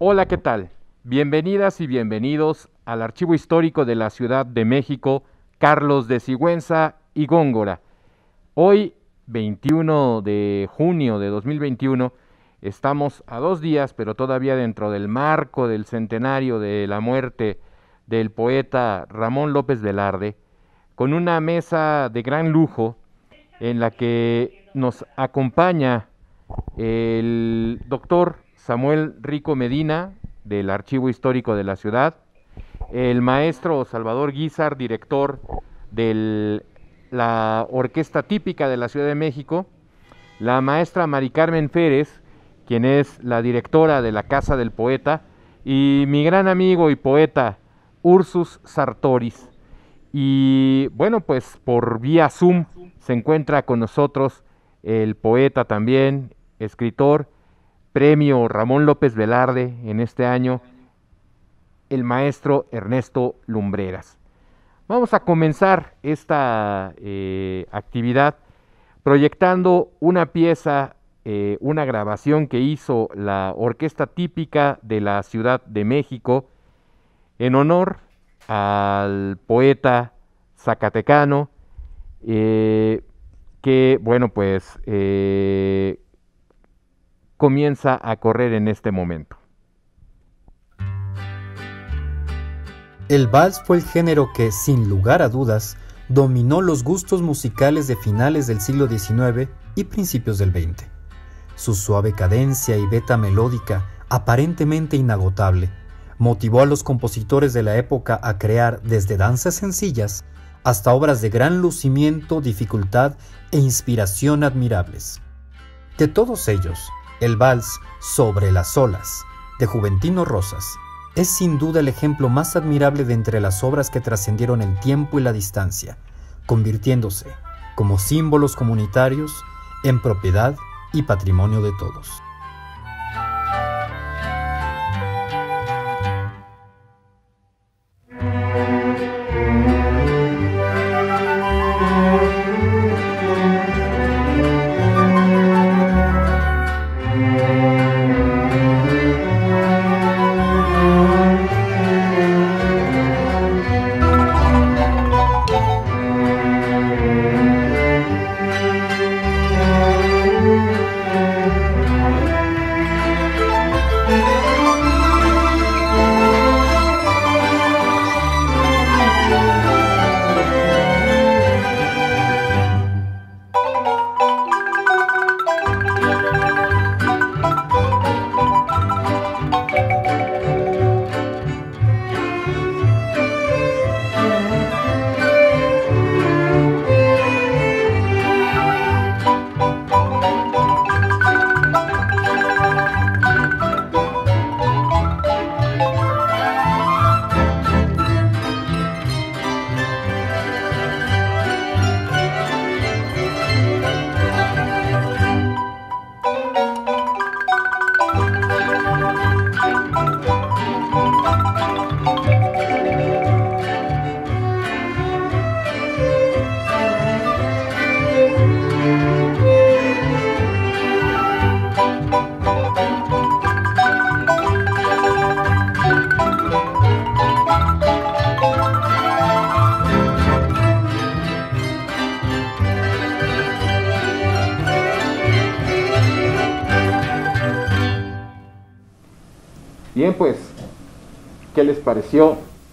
Hola, ¿qué tal? Bienvenidas y bienvenidos al Archivo Histórico de la Ciudad de México, Carlos de Sigüenza y Góngora. Hoy, 21 de junio de 2021, estamos a dos días, pero todavía dentro del marco del centenario de la muerte del poeta Ramón López Velarde, con una mesa de gran lujo en la que nos acompaña el doctor Samuel Rico Medina, del Archivo Histórico de la Ciudad, el maestro Salvador Guizar, director de la Orquesta Típica de la Ciudad de México, la maestra Mari Carmen Férez, quien es la directora de la Casa del Poeta, y mi gran amigo y poeta Ursus Sartoris. Y bueno, pues por vía Zoom se encuentra con nosotros el poeta también, escritor, premio Ramón López Velarde en este año el maestro Ernesto Lumbreras. Vamos a comenzar esta eh, actividad proyectando una pieza, eh, una grabación que hizo la Orquesta Típica de la Ciudad de México en honor al poeta zacatecano, eh, que, bueno, pues comienza a correr en este momento. El vals fue el género que, sin lugar a dudas, dominó los gustos musicales de finales del siglo XIX y principios del XX. Su suave cadencia y beta melódica, aparentemente inagotable, motivó a los compositores de la época a crear desde danzas sencillas hasta obras de gran lucimiento, dificultad e inspiración admirables. De todos ellos, el vals Sobre las olas, de Juventino Rosas, es sin duda el ejemplo más admirable de entre las obras que trascendieron el tiempo y la distancia, convirtiéndose, como símbolos comunitarios, en propiedad y patrimonio de todos.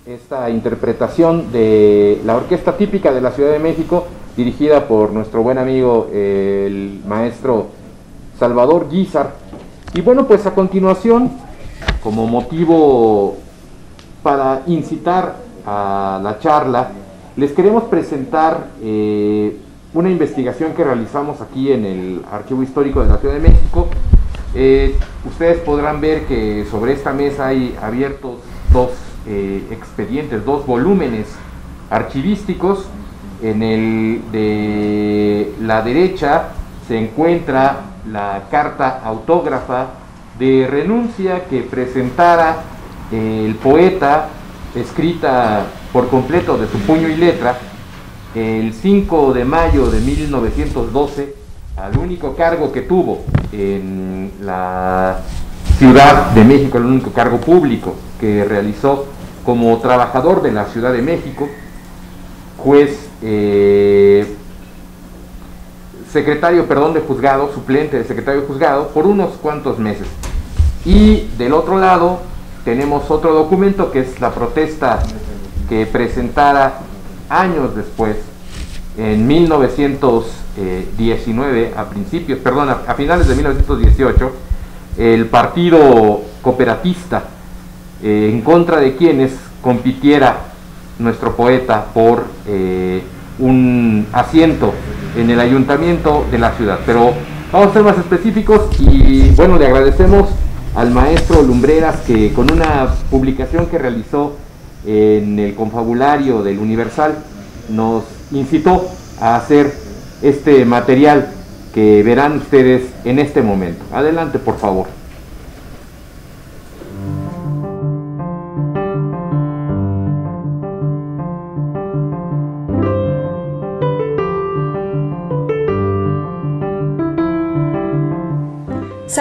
esta interpretación de la orquesta típica de la Ciudad de México, dirigida por nuestro buen amigo eh, el maestro Salvador Guizar. Y bueno, pues a continuación, como motivo para incitar a la charla, les queremos presentar eh, una investigación que realizamos aquí en el Archivo Histórico de la Ciudad de México. Eh, ustedes podrán ver que sobre esta mesa hay abiertos dos eh, expedientes, dos volúmenes archivísticos. En el de la derecha se encuentra la carta autógrafa de renuncia que presentara eh, el poeta, escrita por completo de su puño y letra, el 5 de mayo de 1912, al único cargo que tuvo en la Ciudad de México, el único cargo público que realizó como trabajador de la Ciudad de México, juez, eh, secretario, perdón, de juzgado, suplente de secretario de juzgado, por unos cuantos meses. Y del otro lado tenemos otro documento que es la protesta que presentara años después, en 1919, a principios, perdón, a finales de 1918, el Partido Cooperatista eh, en contra de quienes compitiera nuestro poeta por eh, un asiento en el ayuntamiento de la ciudad. Pero vamos a ser más específicos y bueno, le agradecemos al maestro Lumbreras que con una publicación que realizó en el confabulario del Universal nos incitó a hacer este material que verán ustedes en este momento. Adelante, por favor.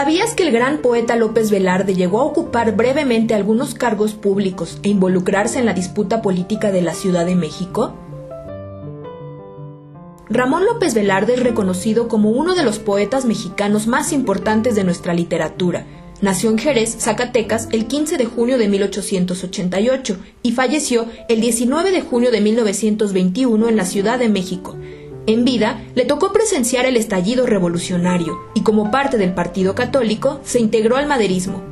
¿Sabías que el gran poeta López Velarde llegó a ocupar brevemente algunos cargos públicos e involucrarse en la disputa política de la Ciudad de México? Ramón López Velarde es reconocido como uno de los poetas mexicanos más importantes de nuestra literatura. Nació en Jerez, Zacatecas, el 15 de junio de 1888 y falleció el 19 de junio de 1921 en la Ciudad de México. En vida, le tocó presenciar el estallido revolucionario y como parte del Partido Católico se integró al maderismo.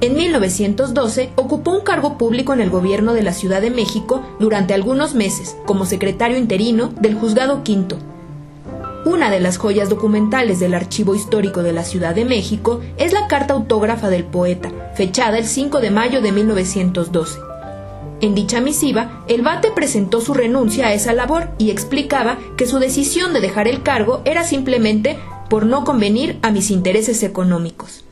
En 1912 ocupó un cargo público en el gobierno de la Ciudad de México durante algunos meses como secretario interino del Juzgado Quinto. Una de las joyas documentales del Archivo Histórico de la Ciudad de México es la carta autógrafa del poeta, fechada el 5 de mayo de 1912 en dicha misiva, el Bate presentó su renuncia a esa labor y explicaba que su decisión de dejar el cargo era simplemente por no convenir a mis intereses económicos.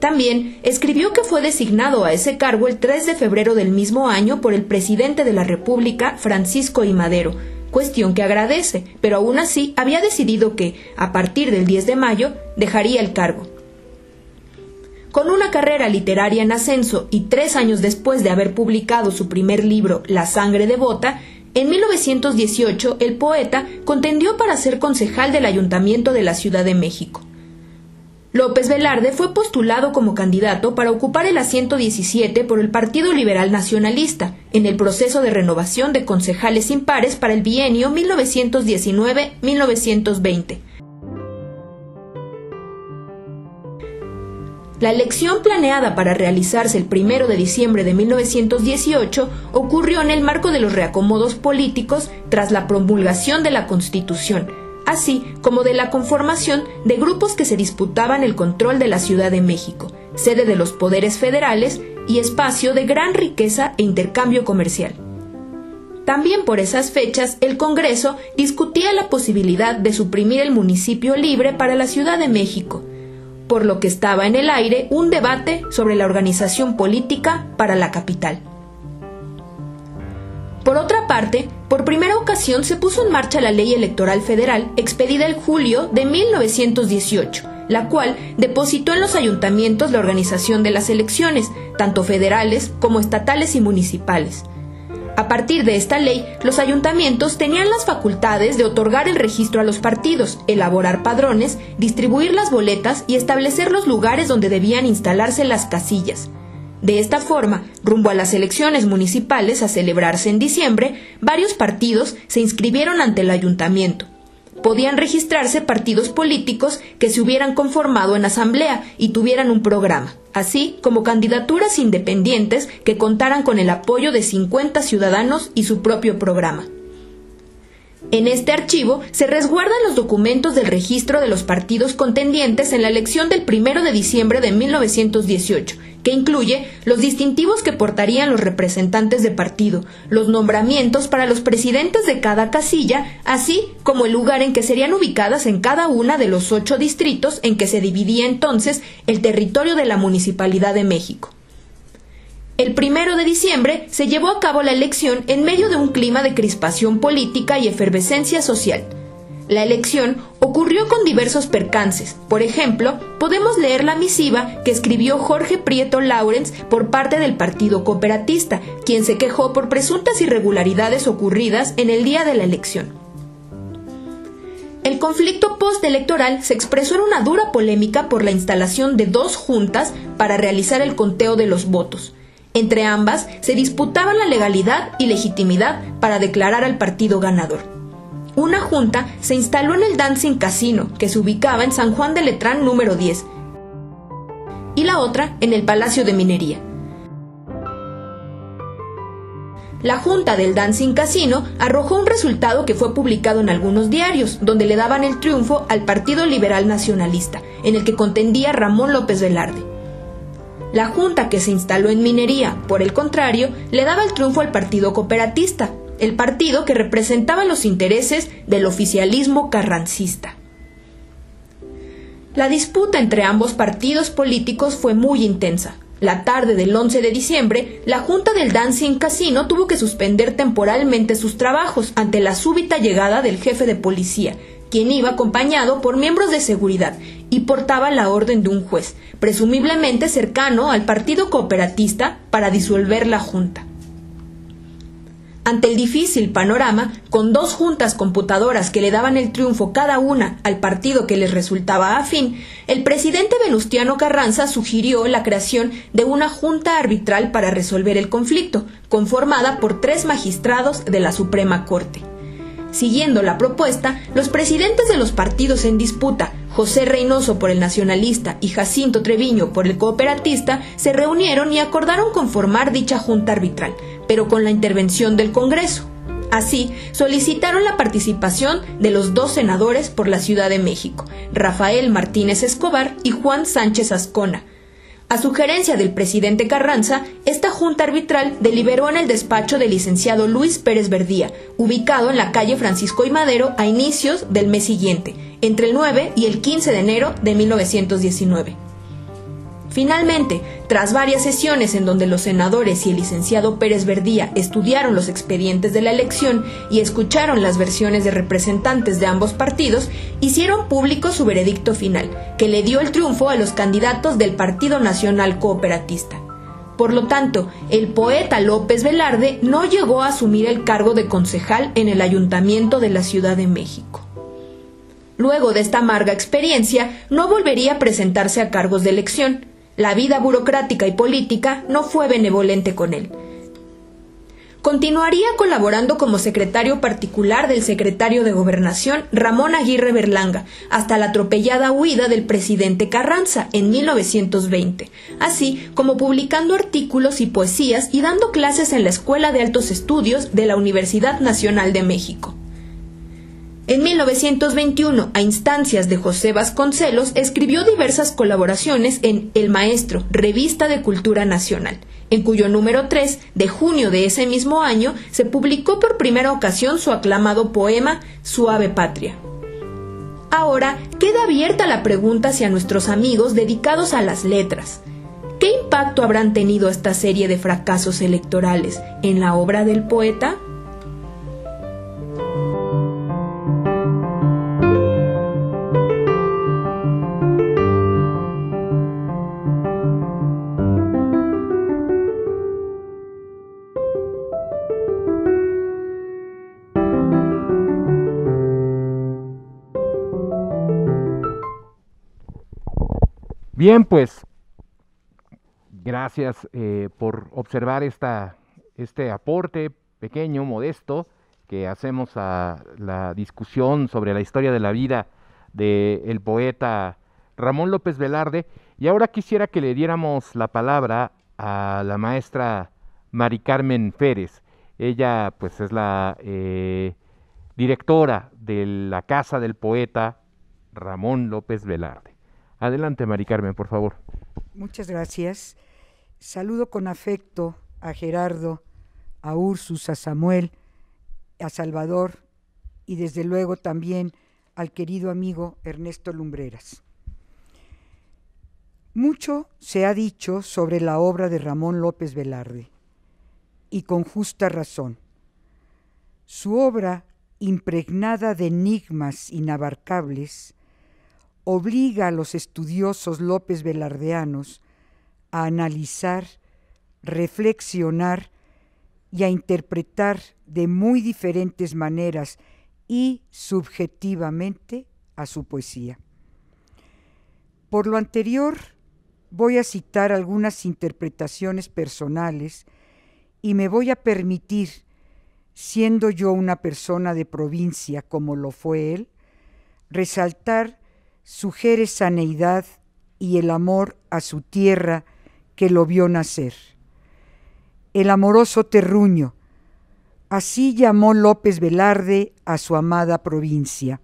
También escribió que fue designado a ese cargo el 3 de febrero del mismo año por el presidente de la República, Francisco I. Madero, cuestión que agradece, pero aún así había decidido que, a partir del 10 de mayo, dejaría el cargo. Con una carrera literaria en ascenso y tres años después de haber publicado su primer libro, La sangre devota, en 1918 el poeta contendió para ser concejal del Ayuntamiento de la Ciudad de México. López Velarde fue postulado como candidato para ocupar el asiento 17 por el Partido Liberal Nacionalista en el proceso de renovación de concejales impares para el bienio 1919-1920 La elección planeada para realizarse el 1 de diciembre de 1918 ocurrió en el marco de los reacomodos políticos tras la promulgación de la Constitución, así como de la conformación de grupos que se disputaban el control de la Ciudad de México, sede de los poderes federales y espacio de gran riqueza e intercambio comercial. También por esas fechas, el Congreso discutía la posibilidad de suprimir el municipio libre para la Ciudad de México, por lo que estaba en el aire un debate sobre la organización política para la capital. Por otra parte, por primera ocasión se puso en marcha la Ley Electoral Federal, expedida el julio de 1918, la cual depositó en los ayuntamientos la organización de las elecciones, tanto federales como estatales y municipales, a partir de esta ley, los ayuntamientos tenían las facultades de otorgar el registro a los partidos, elaborar padrones, distribuir las boletas y establecer los lugares donde debían instalarse las casillas. De esta forma, rumbo a las elecciones municipales a celebrarse en diciembre, varios partidos se inscribieron ante el ayuntamiento. Podían registrarse partidos políticos que se hubieran conformado en asamblea y tuvieran un programa así como candidaturas independientes que contaran con el apoyo de 50 ciudadanos y su propio programa. En este archivo se resguardan los documentos del registro de los partidos contendientes en la elección del 1 de diciembre de 1918, que incluye los distintivos que portarían los representantes de partido, los nombramientos para los presidentes de cada casilla, así como el lugar en que serían ubicadas en cada una de los ocho distritos en que se dividía entonces el territorio de la Municipalidad de México. El primero de diciembre se llevó a cabo la elección en medio de un clima de crispación política y efervescencia social. La elección ocurrió con diversos percances. Por ejemplo, podemos leer la misiva que escribió Jorge Prieto Lawrence por parte del Partido Cooperatista, quien se quejó por presuntas irregularidades ocurridas en el día de la elección. El conflicto postelectoral se expresó en una dura polémica por la instalación de dos juntas para realizar el conteo de los votos. Entre ambas se disputaban la legalidad y legitimidad para declarar al partido ganador. Una junta se instaló en el Dancing Casino, que se ubicaba en San Juan de Letrán número 10, y la otra en el Palacio de Minería. La junta del Dancing Casino arrojó un resultado que fue publicado en algunos diarios, donde le daban el triunfo al Partido Liberal Nacionalista, en el que contendía Ramón López Velarde. La junta que se instaló en minería, por el contrario, le daba el triunfo al Partido Cooperatista, el partido que representaba los intereses del oficialismo carrancista. La disputa entre ambos partidos políticos fue muy intensa. La tarde del 11 de diciembre, la Junta del Dancing Casino tuvo que suspender temporalmente sus trabajos ante la súbita llegada del jefe de policía, quien iba acompañado por miembros de seguridad y portaba la orden de un juez, presumiblemente cercano al Partido Cooperatista, para disolver la Junta. Ante el difícil panorama, con dos juntas computadoras que le daban el triunfo cada una al partido que les resultaba afín, el presidente Venustiano Carranza sugirió la creación de una junta arbitral para resolver el conflicto, conformada por tres magistrados de la Suprema Corte. Siguiendo la propuesta, los presidentes de los partidos en disputa, José Reynoso por el nacionalista y Jacinto Treviño por el cooperatista, se reunieron y acordaron conformar dicha junta arbitral, pero con la intervención del Congreso. Así, solicitaron la participación de los dos senadores por la Ciudad de México, Rafael Martínez Escobar y Juan Sánchez Ascona, a sugerencia del presidente Carranza, esta junta arbitral deliberó en el despacho del licenciado Luis Pérez Verdía, ubicado en la calle Francisco y Madero a inicios del mes siguiente, entre el 9 y el 15 de enero de 1919. Finalmente, tras varias sesiones en donde los senadores y el licenciado Pérez Verdía estudiaron los expedientes de la elección y escucharon las versiones de representantes de ambos partidos, hicieron público su veredicto final, que le dio el triunfo a los candidatos del Partido Nacional Cooperatista. Por lo tanto, el poeta López Velarde no llegó a asumir el cargo de concejal en el Ayuntamiento de la Ciudad de México. Luego de esta amarga experiencia, no volvería a presentarse a cargos de elección, la vida burocrática y política no fue benevolente con él. Continuaría colaborando como secretario particular del secretario de Gobernación Ramón Aguirre Berlanga hasta la atropellada huida del presidente Carranza en 1920, así como publicando artículos y poesías y dando clases en la Escuela de Altos Estudios de la Universidad Nacional de México. En 1921, a instancias de José Vasconcelos, escribió diversas colaboraciones en El Maestro, Revista de Cultura Nacional, en cuyo número 3, de junio de ese mismo año, se publicó por primera ocasión su aclamado poema Suave Patria. Ahora queda abierta la pregunta hacia nuestros amigos dedicados a las letras. ¿Qué impacto habrán tenido esta serie de fracasos electorales en la obra del poeta? Bien, pues gracias eh, por observar esta, este aporte pequeño, modesto, que hacemos a la discusión sobre la historia de la vida del poeta Ramón López Velarde. Y ahora quisiera que le diéramos la palabra a la maestra Mari Carmen Pérez. Ella pues es la eh, directora de la Casa del Poeta Ramón López Velarde. Adelante, Mari Carmen, por favor. Muchas gracias. Saludo con afecto a Gerardo, a Ursus, a Samuel, a Salvador y desde luego también al querido amigo Ernesto Lumbreras. Mucho se ha dicho sobre la obra de Ramón López Velarde, y con justa razón. Su obra, impregnada de enigmas inabarcables, obliga a los estudiosos López Velardeanos a analizar, reflexionar y a interpretar de muy diferentes maneras y subjetivamente a su poesía. Por lo anterior, voy a citar algunas interpretaciones personales y me voy a permitir, siendo yo una persona de provincia como lo fue él, resaltar sugiere saneidad y el amor a su tierra que lo vio nacer. El amoroso terruño, así llamó López Velarde a su amada provincia.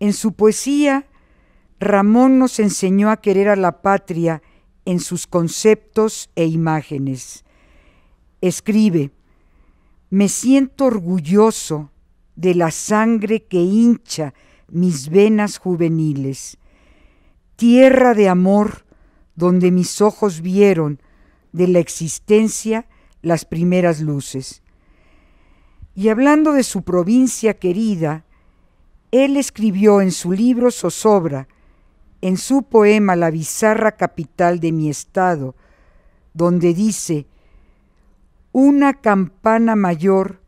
En su poesía, Ramón nos enseñó a querer a la patria en sus conceptos e imágenes. Escribe, me siento orgulloso de la sangre que hincha mis venas juveniles, tierra de amor donde mis ojos vieron de la existencia las primeras luces. Y hablando de su provincia querida, él escribió en su libro Zozobra, en su poema La bizarra capital de mi estado, donde dice, Una campana mayor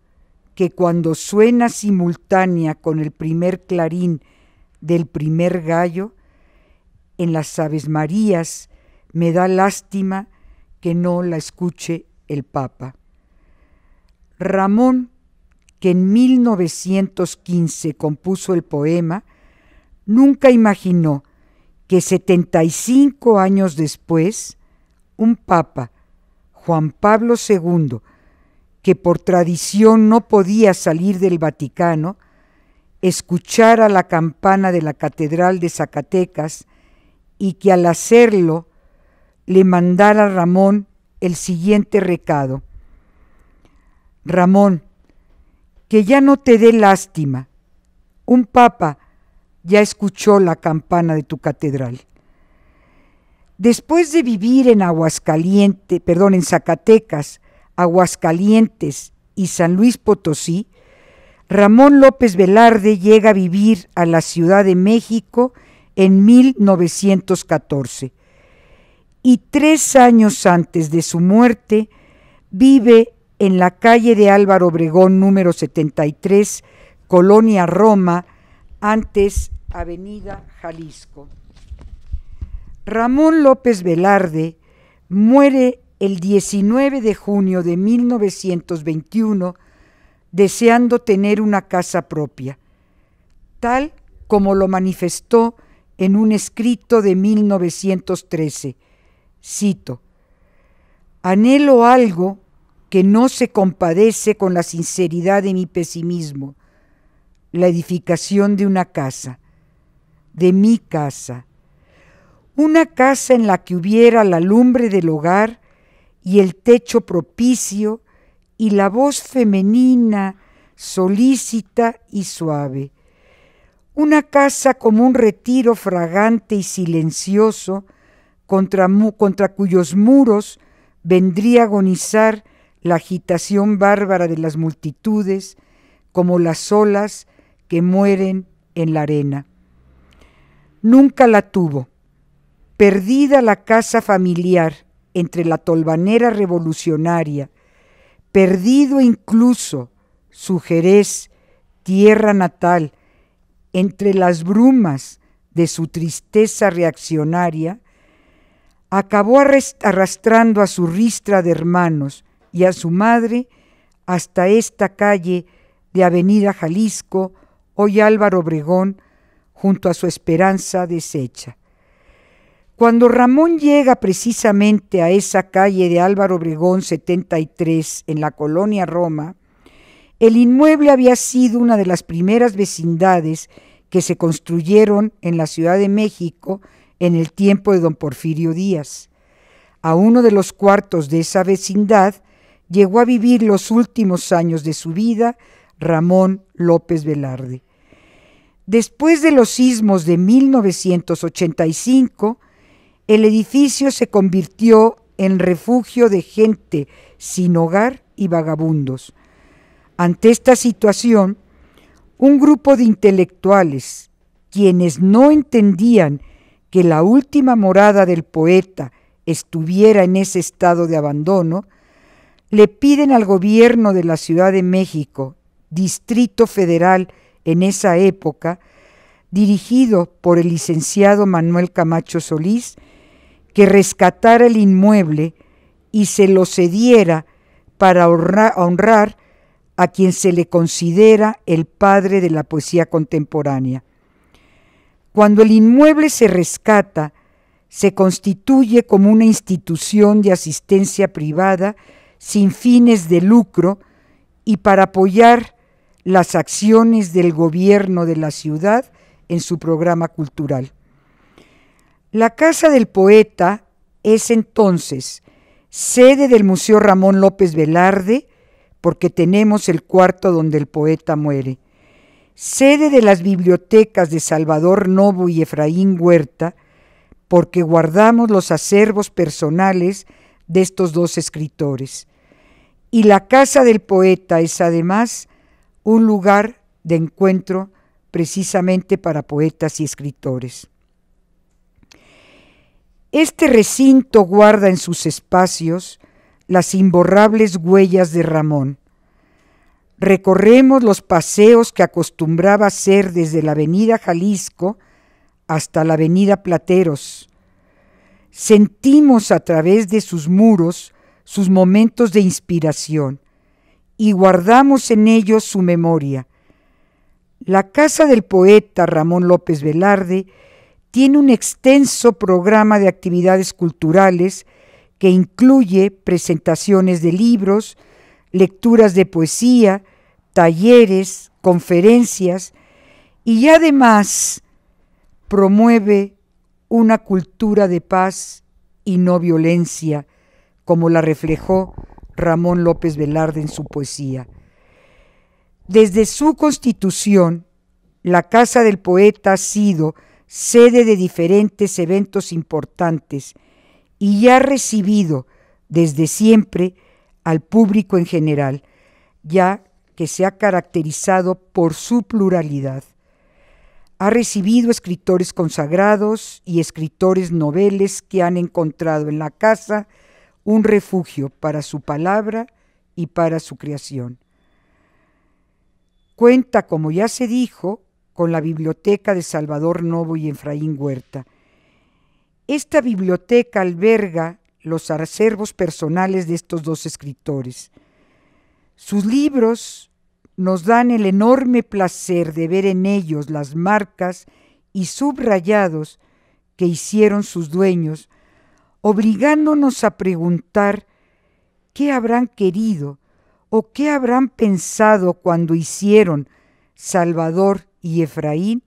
que cuando suena simultánea con el primer clarín del primer gallo, en las Aves Marías me da lástima que no la escuche el Papa. Ramón, que en 1915 compuso el poema, nunca imaginó que 75 años después, un Papa, Juan Pablo II, que por tradición no podía salir del Vaticano, escuchara la campana de la Catedral de Zacatecas y que al hacerlo le mandara a Ramón el siguiente recado. Ramón, que ya no te dé lástima. Un papa ya escuchó la campana de tu catedral. Después de vivir en Aguascaliente, perdón, en Zacatecas, Aguascalientes y San Luis Potosí, Ramón López Velarde llega a vivir a la Ciudad de México en 1914 y tres años antes de su muerte vive en la calle de Álvaro Obregón número 73, Colonia Roma, antes Avenida Jalisco. Ramón López Velarde muere el 19 de junio de 1921 deseando tener una casa propia, tal como lo manifestó en un escrito de 1913. Cito, Anhelo algo que no se compadece con la sinceridad de mi pesimismo, la edificación de una casa, de mi casa, una casa en la que hubiera la lumbre del hogar, y el techo propicio y la voz femenina, solícita y suave. Una casa como un retiro fragante y silencioso, contra, contra cuyos muros vendría a agonizar la agitación bárbara de las multitudes, como las olas que mueren en la arena. Nunca la tuvo. Perdida la casa familiar, entre la tolvanera revolucionaria, perdido incluso su Jerez, tierra natal, entre las brumas de su tristeza reaccionaria, acabó arrastrando a su ristra de hermanos y a su madre hasta esta calle de Avenida Jalisco, hoy Álvaro Obregón, junto a su esperanza deshecha. Cuando Ramón llega precisamente a esa calle de Álvaro Obregón 73 en la colonia Roma, el inmueble había sido una de las primeras vecindades que se construyeron en la Ciudad de México en el tiempo de don Porfirio Díaz. A uno de los cuartos de esa vecindad llegó a vivir los últimos años de su vida Ramón López Velarde. Después de los sismos de 1985, el edificio se convirtió en refugio de gente sin hogar y vagabundos. Ante esta situación, un grupo de intelectuales, quienes no entendían que la última morada del poeta estuviera en ese estado de abandono, le piden al gobierno de la Ciudad de México, Distrito Federal en esa época, dirigido por el licenciado Manuel Camacho Solís, que rescatara el inmueble y se lo cediera para honrar a quien se le considera el padre de la poesía contemporánea. Cuando el inmueble se rescata, se constituye como una institución de asistencia privada sin fines de lucro y para apoyar las acciones del gobierno de la ciudad en su programa cultural. La casa del poeta es entonces sede del Museo Ramón López Velarde, porque tenemos el cuarto donde el poeta muere, sede de las bibliotecas de Salvador Novo y Efraín Huerta, porque guardamos los acervos personales de estos dos escritores. Y la casa del poeta es además un lugar de encuentro precisamente para poetas y escritores. Este recinto guarda en sus espacios las imborrables huellas de Ramón. Recorremos los paseos que acostumbraba hacer desde la avenida Jalisco hasta la avenida Plateros. Sentimos a través de sus muros sus momentos de inspiración y guardamos en ellos su memoria. La casa del poeta Ramón López Velarde tiene un extenso programa de actividades culturales que incluye presentaciones de libros, lecturas de poesía, talleres, conferencias y además promueve una cultura de paz y no violencia, como la reflejó Ramón López Velarde en su poesía. Desde su constitución, la Casa del Poeta ha sido sede de diferentes eventos importantes y ha recibido desde siempre al público en general, ya que se ha caracterizado por su pluralidad. Ha recibido escritores consagrados y escritores noveles que han encontrado en la casa un refugio para su palabra y para su creación. Cuenta, como ya se dijo, con la Biblioteca de Salvador Novo y Efraín Huerta. Esta biblioteca alberga los acervos personales de estos dos escritores. Sus libros nos dan el enorme placer de ver en ellos las marcas y subrayados que hicieron sus dueños, obligándonos a preguntar qué habrán querido o qué habrán pensado cuando hicieron Salvador y Efraín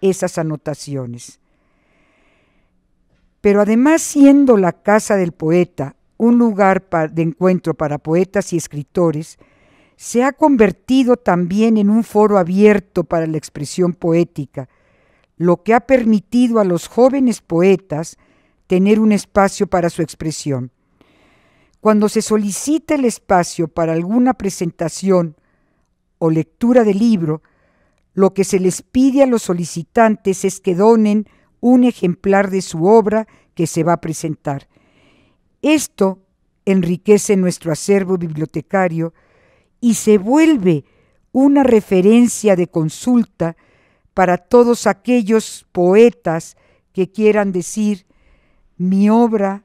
esas anotaciones. Pero además siendo la casa del poeta un lugar de encuentro para poetas y escritores, se ha convertido también en un foro abierto para la expresión poética, lo que ha permitido a los jóvenes poetas tener un espacio para su expresión. Cuando se solicita el espacio para alguna presentación o lectura de libro, lo que se les pide a los solicitantes es que donen un ejemplar de su obra que se va a presentar. Esto enriquece nuestro acervo bibliotecario y se vuelve una referencia de consulta para todos aquellos poetas que quieran decir, mi obra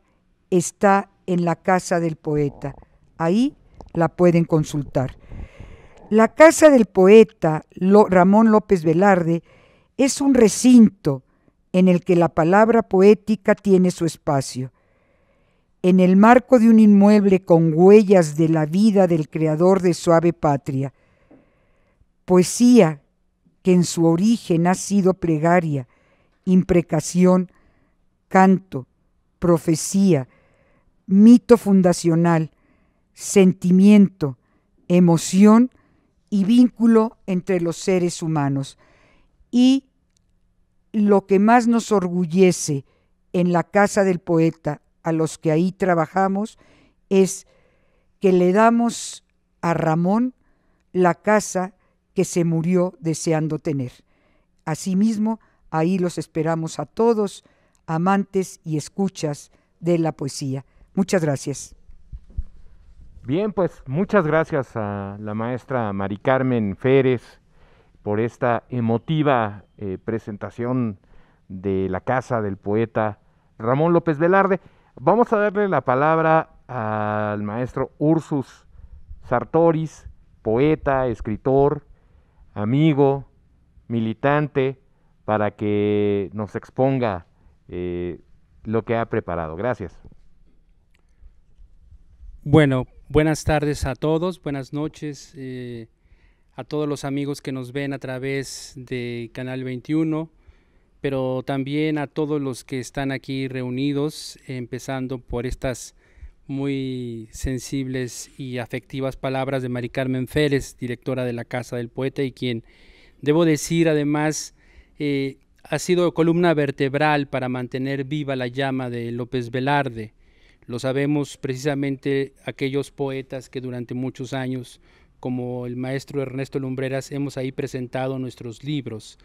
está en la casa del poeta. Ahí la pueden consultar. La casa del poeta Ramón López Velarde es un recinto en el que la palabra poética tiene su espacio. En el marco de un inmueble con huellas de la vida del creador de Suave Patria, poesía que en su origen ha sido plegaria, imprecación, canto, profecía, mito fundacional, sentimiento, emoción y vínculo entre los seres humanos. Y lo que más nos orgullece en la casa del poeta a los que ahí trabajamos es que le damos a Ramón la casa que se murió deseando tener. Asimismo, ahí los esperamos a todos, amantes y escuchas de la poesía. Muchas gracias. Bien, pues muchas gracias a la maestra Mari Carmen Férez por esta emotiva eh, presentación de la casa del poeta Ramón López Velarde. Vamos a darle la palabra al maestro Ursus Sartoris, poeta, escritor, amigo, militante, para que nos exponga eh, lo que ha preparado. Gracias. Bueno, Buenas tardes a todos, buenas noches eh, a todos los amigos que nos ven a través de Canal 21, pero también a todos los que están aquí reunidos, empezando por estas muy sensibles y afectivas palabras de Mari Carmen Férez, directora de la Casa del Poeta y quien, debo decir además, eh, ha sido columna vertebral para mantener viva la llama de López Velarde lo sabemos precisamente aquellos poetas que durante muchos años, como el maestro Ernesto Lumbreras, hemos ahí presentado nuestros libros.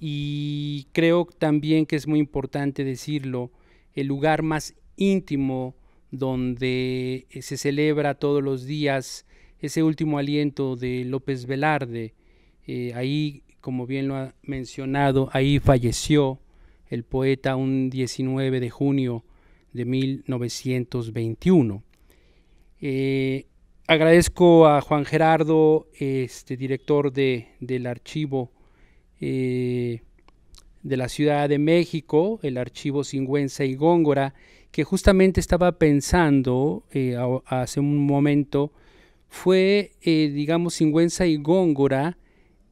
Y creo también que es muy importante decirlo, el lugar más íntimo donde eh, se celebra todos los días ese último aliento de López Velarde. Eh, ahí, como bien lo ha mencionado, ahí falleció el poeta un 19 de junio de 1921. Eh, agradezco a Juan Gerardo, este, director del archivo eh, de la Ciudad de México, el archivo Singüenza y Góngora, que justamente estaba pensando eh, hace un momento, fue, digamos, Singüenza y Góngora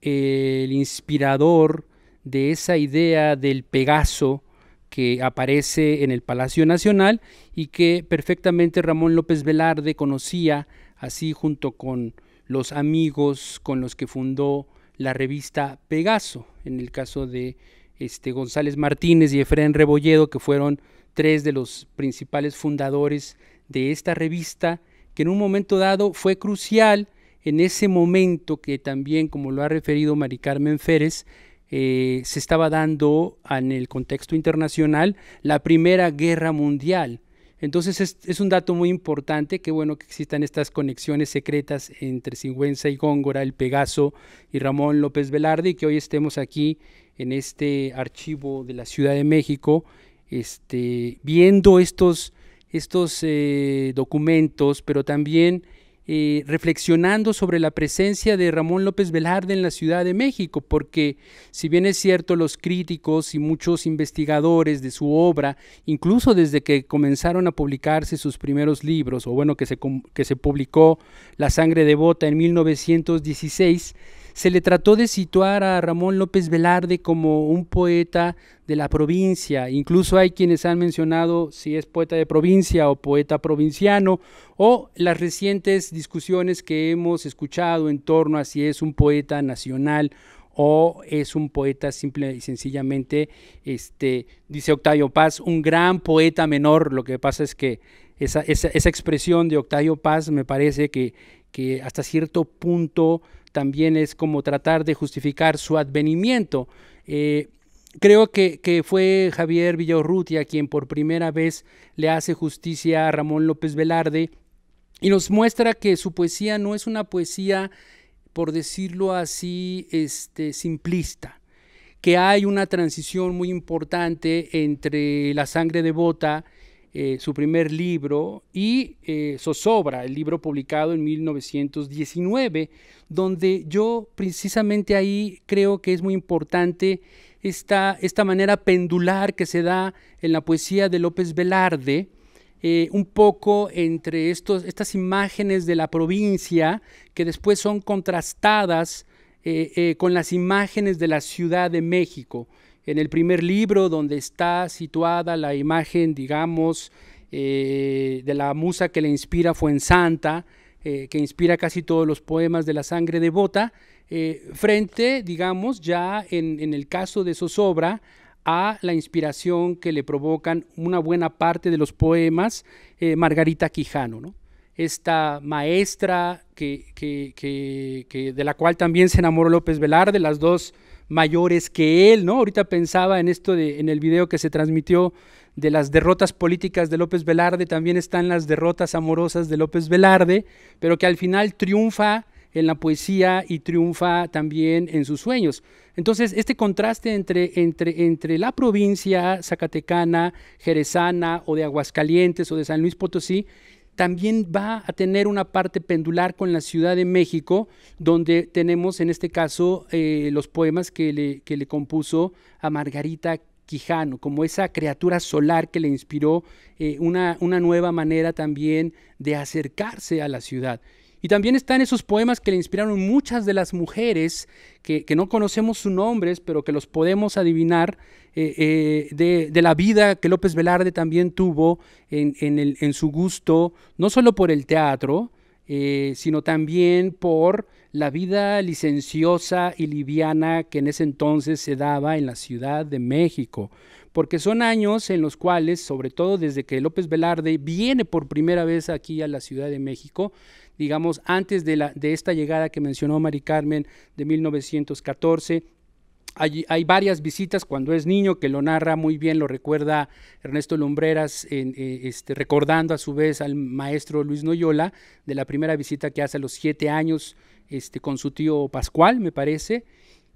el inspirador de esa idea del Pegaso, que aparece en el Palacio Nacional y que perfectamente Ramón López Velarde conocía, así junto con los amigos con los que fundó la revista Pegaso, en el caso de este, González Martínez y Efraín Rebolledo, que fueron tres de los principales fundadores de esta revista, que en un momento dado fue crucial en ese momento que también, como lo ha referido Mari Carmen Férez, eh, se estaba dando en el contexto internacional la Primera Guerra Mundial. Entonces es, un dato muy importante, qué bueno que existan estas conexiones secretas entre Sigüenza y Góngora, el Pegaso y Ramón López Velarde, y que hoy estemos aquí en este archivo de la Ciudad de México, este, viendo estos, estos eh, documentos, pero también eh, reflexionando sobre la presencia de Ramón López Velarde en la Ciudad de México, porque si bien es cierto, los críticos y muchos investigadores de su obra, incluso desde que comenzaron a publicarse sus primeros libros, o bueno, que se, que se publicó La sangre devota en 1916, se le trató de situar a Ramón López Velarde como un poeta de la provincia. Incluso hay quienes han mencionado si es poeta de provincia o poeta provinciano, o las recientes discusiones que hemos escuchado en torno a si es un poeta nacional o es un poeta simple y sencillamente, este, dice Octavio Paz, un gran poeta menor. Lo que pasa es que esa, expresión de Octavio Paz me parece que, que hasta cierto punto también es como tratar de justificar su advenimiento. Eh, creo que, fue Javier Villaurrutia quien por primera vez le hace justicia a Ramón López Velarde y nos muestra que su poesía no es una poesía, por decirlo así, este, simplista que hay una transición muy importante entre la sangre devota eh, su primer libro, y eh, Zozobra, el libro publicado en 1919, donde yo precisamente ahí creo que es muy importante esta, manera pendular que se da en la poesía de López Velarde, eh, un poco entre estas imágenes de la provincia que después son contrastadas eh, con las imágenes de la Ciudad de México en el primer libro donde está situada la imagen, digamos, eh, de la musa que le inspira Fuensanta, eh, que inspira casi todos los poemas de la sangre devota, eh, frente, digamos, ya en, el caso de Zozobra, a la inspiración que le provocan una buena parte de los poemas Margarita Quijano, ¿no? esta maestra que, de la cual también se enamoró López Velarde, las dos mayores que él, ¿no? Ahorita pensaba en esto de, en el video que se transmitió de las derrotas políticas de López Velarde, también están las derrotas amorosas de López Velarde, pero que al final triunfa en la poesía y triunfa también en sus sueños. Entonces, este contraste entre, entre, entre la provincia zacatecana, jerezana o de Aguascalientes o de San Luis Potosí también va a tener una parte pendular con la Ciudad de México, donde tenemos en este caso eh, los poemas que le, compuso a Margarita Quijano, como esa criatura solar que le inspiró eh, una, nueva manera también de acercarse a la ciudad. Y también están esos poemas que le inspiraron muchas de las mujeres, que, no conocemos sus nombres, pero que los podemos adivinar eh, eh, de, la vida que López Velarde también tuvo en, su gusto, no solo por el teatro, eh, sino también por la vida licenciosa y liviana que en ese entonces se daba en la Ciudad de México, porque son años en los cuales, sobre todo desde que López Velarde viene por primera vez aquí a la Ciudad de México, digamos, antes de, la, de esta llegada que mencionó Mari Carmen de 1914. Hay, varias visitas cuando es niño que lo narra muy bien, lo recuerda Ernesto Lombreras, eh, este, recordando a su vez al maestro Luis Noyola de la primera visita que hace a los siete años este, con su tío Pascual, me parece.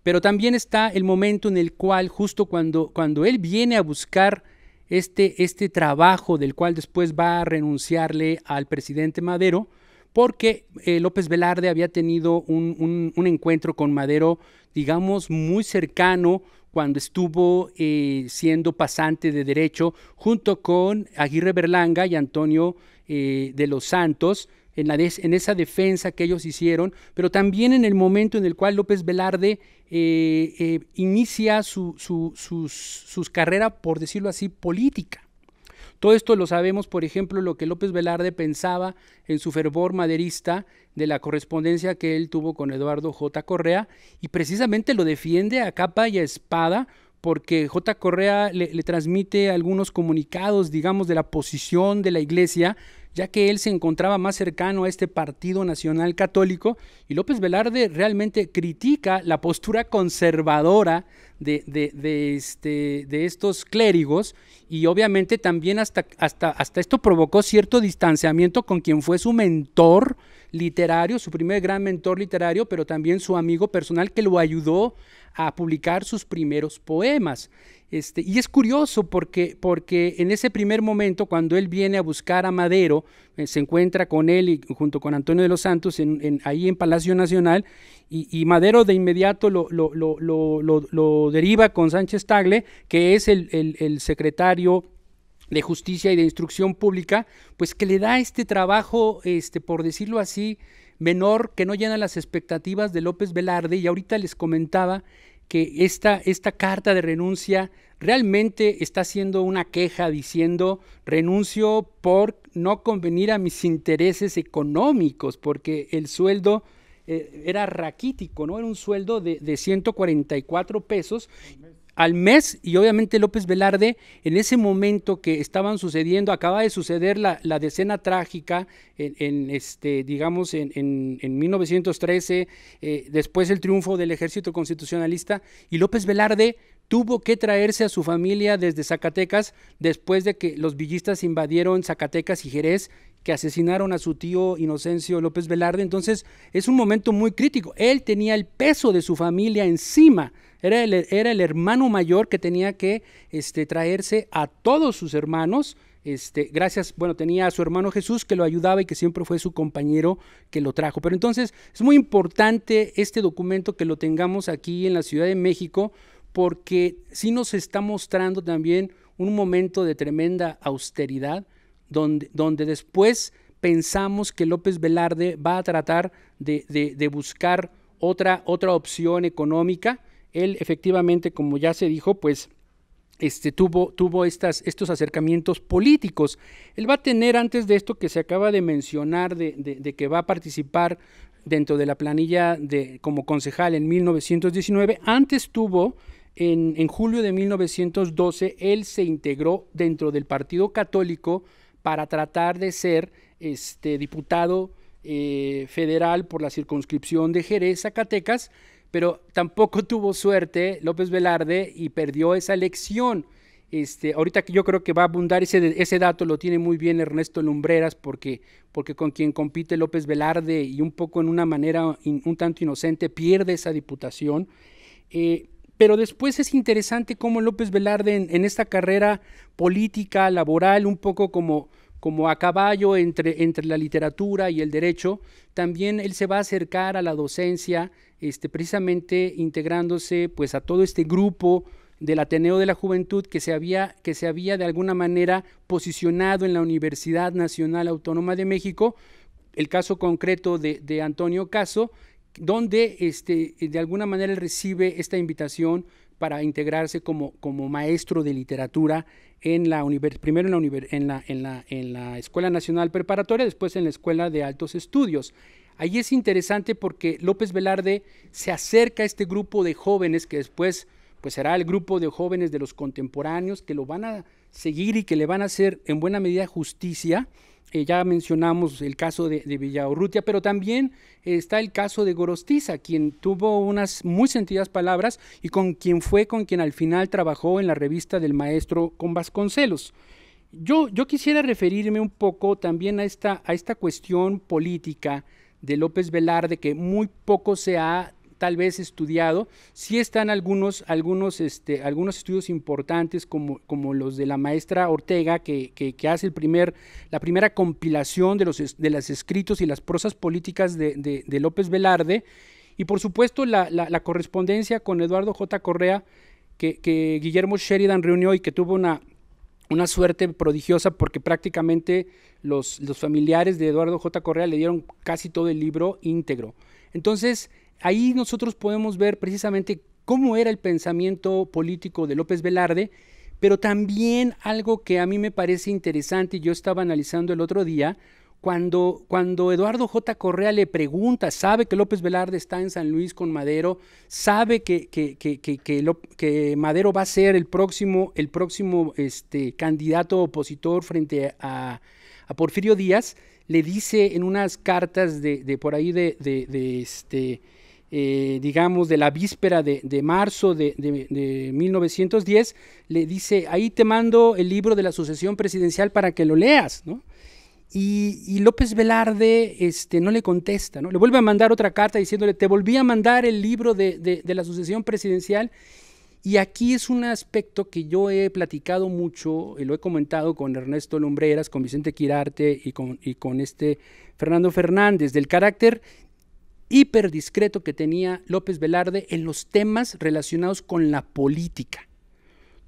Pero también está el momento en el cual, justo cuando, cuando él viene a buscar este, este trabajo del cual después va a renunciarle al presidente Madero, porque eh, López Velarde había tenido un, encuentro con Madero, digamos, muy cercano cuando estuvo eh, siendo pasante de derecho junto con Aguirre Berlanga y Antonio eh, de los Santos. En, la en, esa defensa que ellos hicieron, pero también en el momento en el cual López Velarde inicia su, su, su carrera, por decirlo así, política. Todo esto lo sabemos, por ejemplo, lo que López Velarde pensaba en su fervor maderista de la correspondencia que él tuvo con Eduardo J. Correa y precisamente lo defiende a capa y a espada porque J. Correa le, le transmite algunos comunicados, digamos, de la posición de la iglesia ya que él se encontraba más cercano a este Partido Nacional Católico y López Velarde realmente critica la postura conservadora este, de, estos clérigos y obviamente también hasta, hasta, hasta esto provocó cierto distanciamiento con quien fue su mentor literario, su primer gran mentor literario, pero también su amigo personal que lo ayudó a publicar sus primeros poemas. Este, y es curioso porque, porque en ese primer momento, cuando él viene a buscar a Madero, eh, se encuentra con él y junto con Antonio de los Santos en, ahí en Palacio Nacional, y, Madero de inmediato lo, lo, deriva con Sánchez Tagle, que es el, el secretario de justicia y de instrucción pública, pues que le da este trabajo, este, por decirlo así, menor, que no llena las expectativas de López Velarde, y ahorita les comentaba que esta, esta carta de renuncia realmente está haciendo una queja diciendo renuncio por no convenir a mis intereses económicos, porque el sueldo eh, era raquítico, ¿no? Era un sueldo de, de 144 pesos al mes y obviamente López Velarde en ese momento que estaban sucediendo, acaba de suceder la, decena trágica en, este, digamos, en, 1913, eh, después del triunfo del ejército constitucionalista y López Velarde tuvo que traerse a su familia desde Zacatecas después de que los villistas invadieron Zacatecas y Jerez que asesinaron a su tío Inocencio López Velarde. Entonces es un momento muy crítico. Él tenía el peso de su familia encima era el, hermano mayor que tenía que este, traerse a todos sus hermanos. Este, gracias, bueno, tenía a su hermano Jesús que lo ayudaba y que siempre fue su compañero que lo trajo. Pero entonces es muy importante este documento que lo tengamos aquí en la Ciudad de México porque sí nos está mostrando también un momento de tremenda austeridad donde, donde después pensamos que López Velarde va a tratar de, buscar otra, otra opción económica él efectivamente, como ya se dijo, pues este, tuvo, tuvo estos acercamientos políticos. Él va a tener antes de esto que se acaba de mencionar, de, que va a participar dentro de la planilla de, como concejal en 1919, antes tuvo, en, julio de 1912, él se integró dentro del Partido Católico para tratar de ser este, diputado eh, federal por la circunscripción de Jerez, Zacatecas, pero tampoco tuvo suerte López Velarde y perdió esa elección. Este, ahorita yo creo que va a abundar ese, dato, lo tiene muy bien Ernesto Lumbreras, porque, porque con quien compite López Velarde y un poco en una manera un tanto inocente pierde esa diputación. Eh, pero después es interesante cómo López Velarde en esta carrera política, laboral, un poco como, como a caballo entre, entre la literatura y el derecho, también él se va a acercar a la docencia, este, precisamente integrándose pues, a todo este grupo del Ateneo de la Juventud que se, había, que se había de alguna manera posicionado en la Universidad Nacional Autónoma de México, el caso concreto de, Antonio Caso, donde este, de alguna manera él recibe esta invitación para integrarse como, maestro de literatura en la primero en la, Escuela Nacional Preparatoria, después en la Escuela de Altos Estudios. Ahí es interesante porque López Velarde se acerca a este grupo de jóvenes que después pues será el grupo de jóvenes de los contemporáneos que lo van a seguir y que le van a hacer en buena medida justicia eh, ya mencionamos el caso de, Villa Villaurrutia, pero también está el caso de Gorostiza, quien tuvo unas muy sentidas palabras y con quien fue con quien al final trabajó en la revista del maestro con Vasconcelos. Yo, yo quisiera referirme un poco también a esta, a esta cuestión política de López Velarde que muy poco se ha tal vez estudiado. Sí están algunos, algunos, este, algunos estudios importantes como, como los de la maestra Ortega, que, hace el primer, la primera compilación de los de escritos y las prosas políticas de, López Velarde. Y por supuesto la, correspondencia con Eduardo J. Correa, que, Guillermo Sheridan reunió y que tuvo una, una suerte prodigiosa porque prácticamente los, los familiares de Eduardo J. Correa le dieron casi todo el libro íntegro. Entonces, ahí nosotros podemos ver precisamente cómo era el pensamiento político de López Velarde, pero también algo que a mí me parece interesante, y yo estaba analizando el otro día, cuando, cuando Eduardo J. Correa le pregunta, sabe que López Velarde está en San Luis con Madero, sabe que, que, que Madero va a ser el próximo, el próximo este, candidato opositor frente a, Porfirio Díaz, le dice en unas cartas de, por ahí de, de este, eh, digamos, de la víspera de, marzo de, 1910, le dice, ahí te mando el libro de la sucesión presidencial para que lo leas, ¿no? Y, López Velarde este, no le contesta, ¿no? Le vuelve a mandar otra carta diciéndole, te volví a mandar el libro de, la sucesión presidencial. Y aquí es un aspecto que yo he platicado mucho, y lo he comentado con Ernesto Lumbreras, con Vicente Quirarte y con, y con este Fernando Fernández, del carácter hiperdiscreto que tenía López Velarde en los temas relacionados con la política.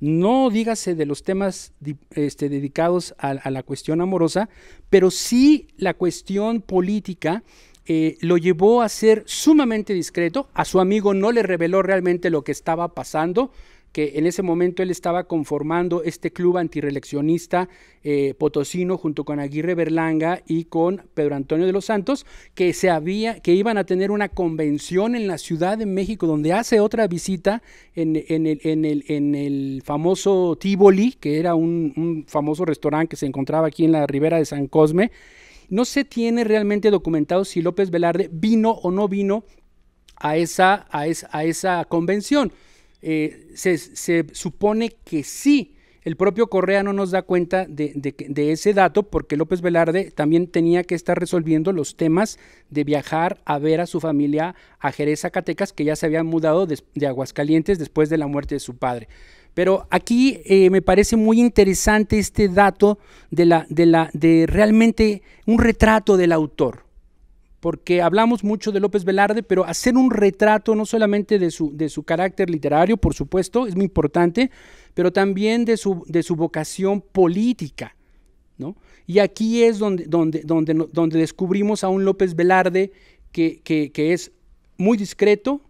No dígase de los temas este, dedicados a, la cuestión amorosa, pero sí la cuestión política eh, lo llevó a ser sumamente discreto. A su amigo no le reveló realmente lo que estaba pasando, que en ese momento él estaba conformando este club antireleccionista eh, potosino junto con Aguirre Berlanga y con Pedro Antonio de los Santos, que, se había, que iban a tener una convención en la Ciudad de México, donde hace otra visita en, el, famoso Tivoli, que era un, famoso restaurante que se encontraba aquí en la ribera de San Cosme. No se tiene realmente documentado si López Velarde vino o no vino a esa, a a esa convención. Eh, se, supone que sí. El propio Correa no nos da cuenta de, ese dato porque López Velarde también tenía que estar resolviendo los temas de viajar a ver a su familia a Jerez Zacatecas, que ya se había mudado de, Aguascalientes después de la muerte de su padre. Pero aquí eh, me parece muy interesante este dato de, la, de realmente un retrato del autor porque hablamos mucho de López Velarde, pero hacer un retrato no solamente de su, de su carácter literario, por supuesto, es muy importante, pero también de su, de su vocación política. ¿no? Y aquí es donde, donde, donde, donde descubrimos a un López Velarde que, que es muy discreto,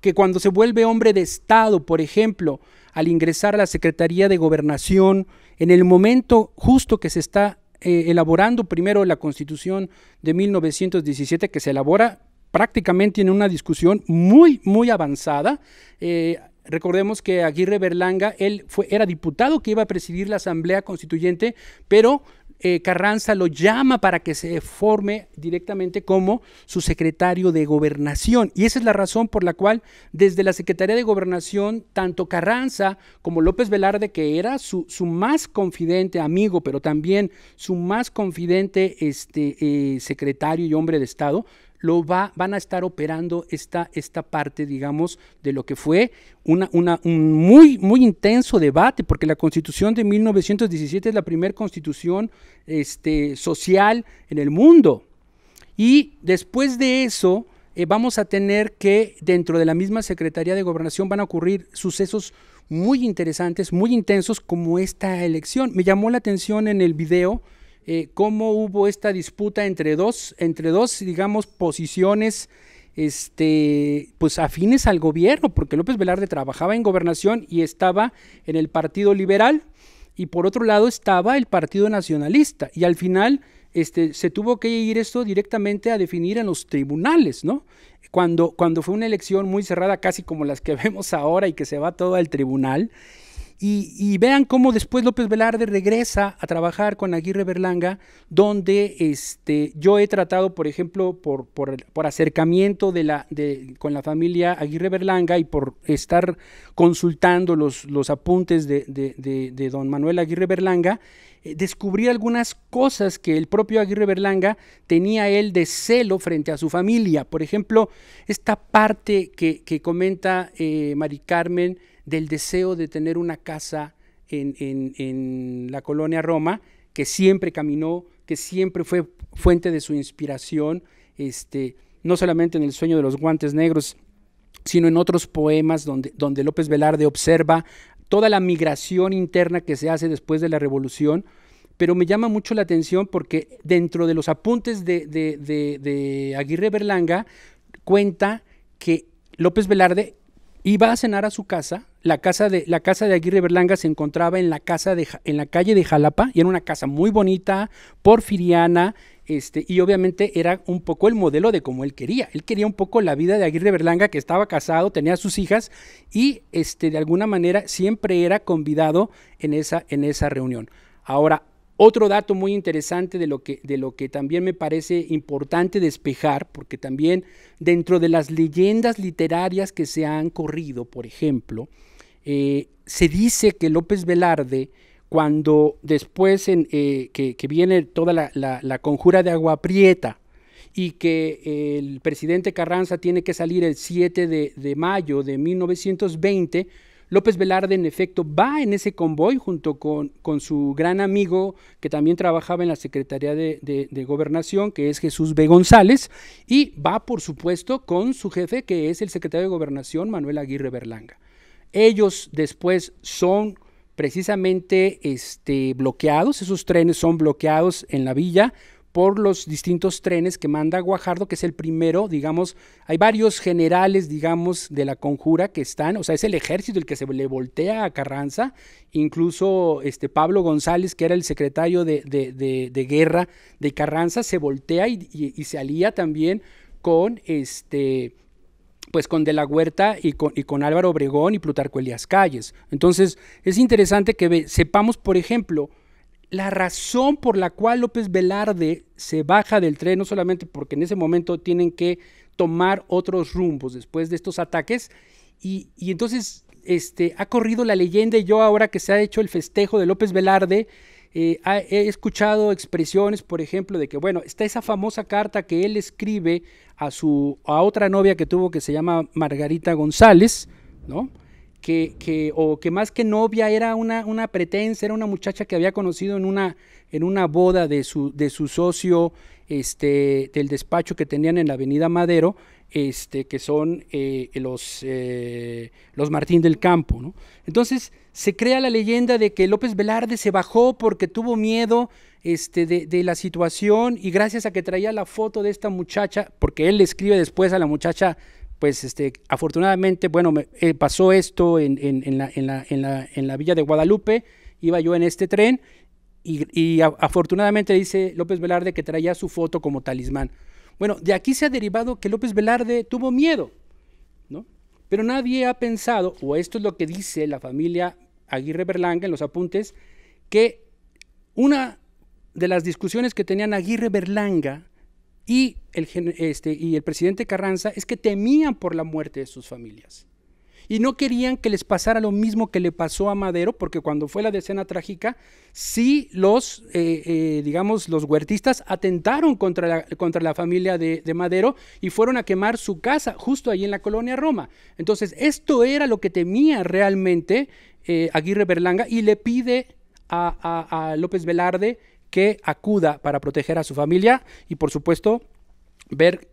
que cuando se vuelve hombre de Estado, por ejemplo, al ingresar a la Secretaría de Gobernación, en el momento justo que se está eh, elaborando primero la constitución de 1917 que se elabora prácticamente en una discusión muy, muy avanzada. Eh, recordemos que Aguirre Berlanga, él fue, era diputado que iba a presidir la Asamblea Constituyente, pero eh, Carranza lo llama para que se forme directamente como su secretario de gobernación. Y esa es la razón por la cual desde la Secretaría de Gobernación, tanto Carranza como López Velarde, que era su, su más confidente amigo, pero también su más confidente este, eh, secretario y hombre de Estado, lo va, van a estar operando esta, esta parte, digamos, de lo que fue un muy, muy intenso debate, porque la constitución de 1917 es la primera constitución este, social en el mundo. Y después de eso, eh, vamos a tener que dentro de la misma Secretaría de Gobernación van a ocurrir sucesos muy interesantes, muy intensos como esta elección. Me llamó la atención en el video eh, cómo hubo esta disputa entre dos, entre dos, digamos, posiciones este, pues afines al gobierno, porque López Velarde trabajaba en gobernación y estaba en el Partido Liberal, y por otro lado estaba el Partido Nacionalista, y al final este, se tuvo que ir esto directamente a definir en los tribunales, Cuando, cuando fue una elección muy cerrada, casi como las que vemos ahora y que se va todo al tribunal, y, vean cómo después López Velarde regresa a trabajar con Aguirre Berlanga, donde este, yo he tratado, por ejemplo, por, por, acercamiento de la, con la familia Aguirre Berlanga y por estar consultando los, los apuntes de, don Manuel Aguirre Berlanga, eh, descubrí algunas cosas que el propio Aguirre Berlanga tenía él de celo frente a su familia. Por ejemplo, esta parte que, comenta eh, Mari Carmen, del deseo de tener una casa en, la colonia Roma, que siempre caminó, que siempre fue fuente de su inspiración, este, no solamente en el sueño de los guantes negros, sino en otros poemas donde, donde López Velarde observa toda la migración interna que se hace después de la revolución, pero me llama mucho la atención porque dentro de los apuntes de, de Aguirre Berlanga cuenta que López Velarde y a cenar a su casa. La casa de, la casa de Aguirre Berlanga se encontraba en la, casa de, en la calle de Jalapa y era una casa muy bonita, porfiriana, este, y obviamente era un poco el modelo de como él quería. Él quería un poco la vida de Aguirre Berlanga, que estaba casado, tenía sus hijas y este, de alguna manera siempre era convidado en esa, en esa reunión. Ahora, otro dato muy interesante de lo, que, de lo que también me parece importante despejar, porque también dentro de las leyendas literarias que se han corrido, por ejemplo, eh, se dice que López Velarde, cuando después en, eh, que, viene toda la, la, conjura de agua prieta y que eh, el presidente Carranza tiene que salir el 7 de, de mayo de 1920, López Velarde, en efecto, va en ese convoy junto con, con su gran amigo que también trabajaba en la Secretaría de, Gobernación, que es Jesús B. González, y va, por supuesto, con su jefe, que es el secretario de Gobernación, Manuel Aguirre Berlanga. Ellos después son precisamente este, bloqueados, esos trenes son bloqueados en la villa por los distintos trenes que manda Guajardo, que es el primero, digamos, hay varios generales, digamos, de la conjura que están, o sea, es el ejército el que se le voltea a Carranza, incluso este Pablo González, que era el secretario de, guerra de Carranza, se voltea y, se alía también con este pues con De la Huerta y con, Álvaro Obregón y Plutarco Elías Calles. Entonces, es interesante que sepamos, por ejemplo, la razón por la cual López Velarde se baja del tren, no solamente porque en ese momento tienen que tomar otros rumbos después de estos ataques, y, entonces este, ha corrido la leyenda y yo ahora que se ha hecho el festejo de López Velarde, eh, he escuchado expresiones, por ejemplo, de que, bueno, está esa famosa carta que él escribe a, su, a otra novia que tuvo que se llama Margarita González, ¿no? que, o que más que novia era una, una pretensa, era una muchacha que había conocido en una, en una boda de su, de su socio este, del despacho que tenían en la avenida Madero, este, que son eh, los, eh, los Martín del Campo. Entonces se crea la leyenda de que López Velarde se bajó porque tuvo miedo este, de, de, la situación y gracias a que traía la foto de esta muchacha, porque él le escribe después a la muchacha pues este, afortunadamente, bueno, eh, pasó esto en, la, villa de Guadalupe, iba yo en este tren y, afortunadamente dice López Velarde que traía su foto como talismán. Bueno, de aquí se ha derivado que López Velarde tuvo miedo, ¿no? Pero nadie ha pensado, o esto es lo que dice la familia Aguirre Berlanga en los apuntes, que una de las discusiones que tenían Aguirre Berlanga y el, este, y el presidente Carranza es que temían por la muerte de sus familias. Y no querían que les pasara lo mismo que le pasó a Madero, porque cuando fue la decena trágica, sí los, eh, eh, digamos, los huertistas atentaron contra la, contra la familia de, Madero y fueron a quemar su casa justo ahí en la colonia Roma. Entonces, esto era lo que temía realmente eh, Aguirre Berlanga y le pide a, a López Velarde que acuda para proteger a su familia y por supuesto ver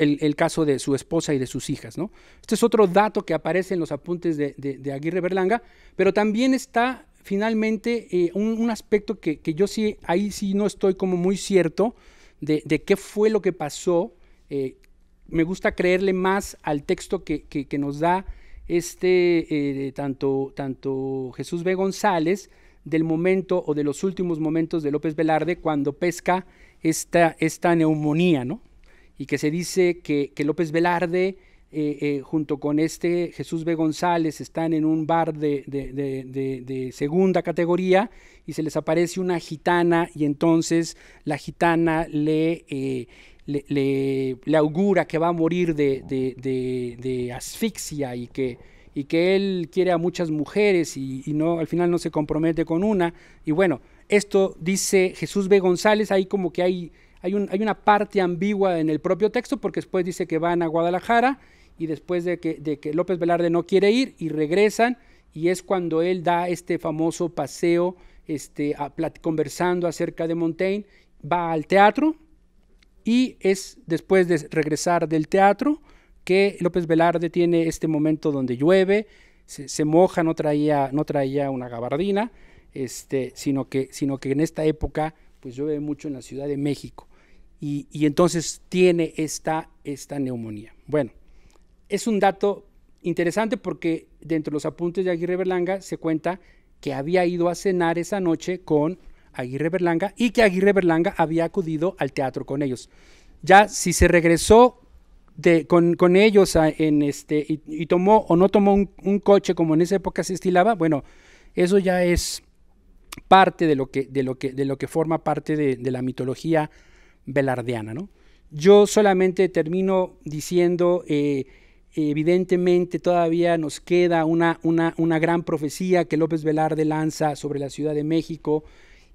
el, caso de su esposa y de sus hijas. ¿no? Este es otro dato que aparece en los apuntes de, Aguirre Berlanga, pero también está finalmente eh, un, aspecto que, yo sí, ahí sí no estoy como muy cierto de, qué fue lo que pasó. Eh, me gusta creerle más al texto que, nos da este, eh, tanto, tanto Jesús B. González, del momento o de los últimos momentos de López Velarde cuando pesca esta, esta neumonía, ¿no? Y que se dice que, que López Velarde, eh, eh, junto con este Jesús B. González, están en un bar de, de, segunda categoría y se les aparece una gitana y entonces la gitana le... Eh, le, augura que va a morir de, de, de, de asfixia y que y que él quiere a muchas mujeres y, no, al final no se compromete con una. Y bueno, esto dice Jesús B. González, ahí como que hay, hay, una parte ambigua en el propio texto, porque después dice que van a Guadalajara y después de que, López Velarde no quiere ir y regresan y es cuando él da este famoso paseo este, conversando acerca de Montaigne, va al teatro y es después de regresar del teatro que López Velarde tiene este momento donde llueve, se, moja, no traía, no traía una gabardina, este, sino, que, sino que en esta época pues llueve mucho en la Ciudad de México y, entonces tiene esta, esta neumonía. Bueno, es un dato interesante porque dentro de los apuntes de Aguirre Berlanga se cuenta que había ido a cenar esa noche con Aguirre Berlanga y que Aguirre Berlanga había acudido al teatro con ellos. Ya si se regresó con, ellos ah, en este, y, tomó o no tomó un, coche como en esa época se estilaba, bueno, eso ya es parte de lo que, de lo que, de lo que forma parte de, la mitología velardeana. ¿no? Yo solamente termino diciendo, eh, evidentemente todavía nos queda una, una, una, gran profecía que López Velarde lanza sobre la Ciudad de México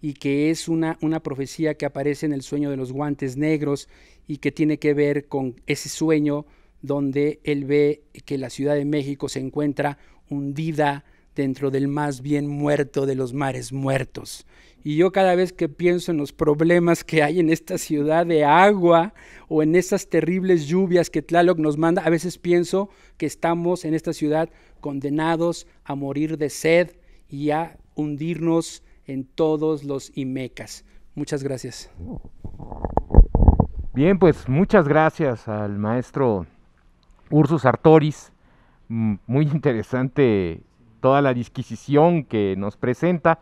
y que es una, una profecía que aparece en el sueño de los guantes negros y que tiene que ver con ese sueño donde él ve que la Ciudad de México se encuentra hundida dentro del más bien muerto de los mares muertos. Y yo cada vez que pienso en los problemas que hay en esta ciudad de agua o en esas terribles lluvias que Tlaloc nos manda, a veces pienso que estamos en esta ciudad condenados a morir de sed y a hundirnos en todos los imecas. Muchas gracias. Bien, pues muchas gracias al maestro Ursus Artoris. Mm, muy interesante toda la disquisición que nos presenta.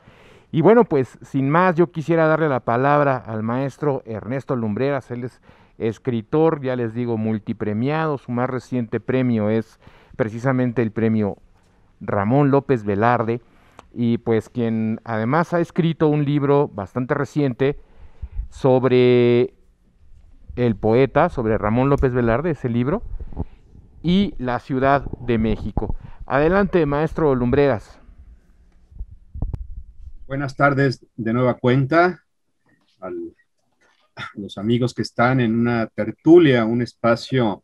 Y bueno, pues sin más, yo quisiera darle la palabra al maestro Ernesto Lumbreras. Él es escritor, ya les digo, multipremiado. Su más reciente premio es precisamente el premio Ramón López Velarde. Y pues quien además ha escrito un libro bastante reciente sobre el poeta sobre Ramón López Velarde, ese libro, y la Ciudad de México. Adelante, maestro Lumbreras. Buenas tardes de nueva cuenta a los amigos que están en una tertulia, un espacio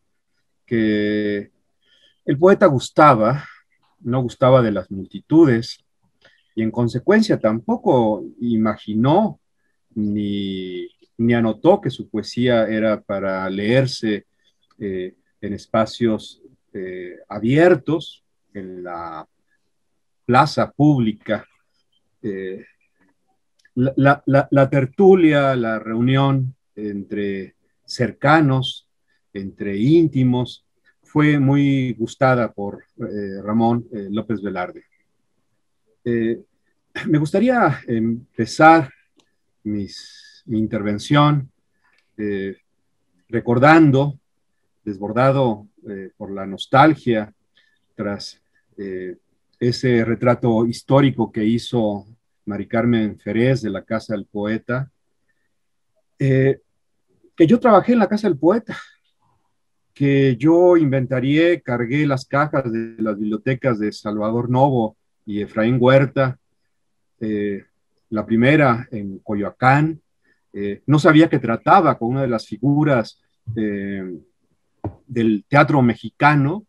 que el poeta gustaba, no gustaba de las multitudes y en consecuencia tampoco imaginó ni ni anotó que su poesía era para leerse eh, en espacios eh, abiertos, en la plaza pública. Eh, la, tertulia, la reunión entre cercanos, entre íntimos, fue muy gustada por Ramón López Velarde. me gustaría empezar mis mi intervención eh, recordando, desbordado eh, por la nostalgia tras eh, ese retrato histórico que hizo Mari Carmen Ferez de la Casa del Poeta, que yo trabajé en la Casa del Poeta, que yo inventarié, cargué las cajas de las bibliotecas de Salvador Novo y Efraín Huerta, la primera en Coyoacán, eh, no sabía que trataba con una de las figuras eh, del teatro mexicano,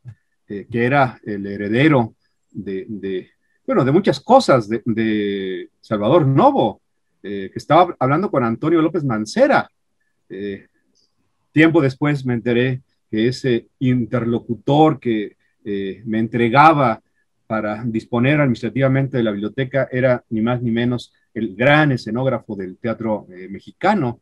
eh, que era el heredero de, bueno, de muchas cosas de, de Salvador Novo, que estaba hablando con Antonio López Mancera. tiempo después me enteré que ese interlocutor que me entregaba para disponer administrativamente de la biblioteca era ni más ni menos el gran escenógrafo del teatro eh, mexicano.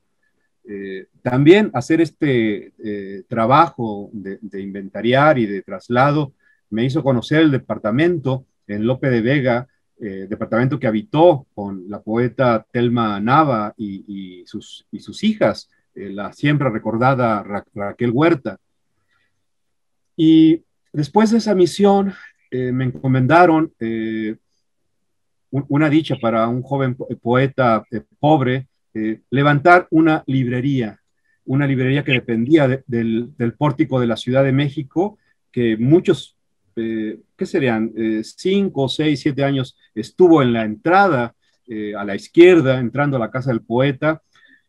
Eh, también hacer este eh, trabajo de, inventariar y de traslado me hizo conocer el departamento en Lope de Vega, departamento que habitó con la poeta Telma Nava y, sus, y sus, hijas, la siempre recordada Raquel Huerta. Y después de esa misión, me encomendaron una dicha para un joven eh, poeta eh, pobre, eh, levantar una librería, una librería que dependía del, pórtico de la Ciudad de México, que muchos, ¿qué serían? 5, cinco, seis, siete años estuvo en la entrada, a la izquierda, entrando a la casa del poeta.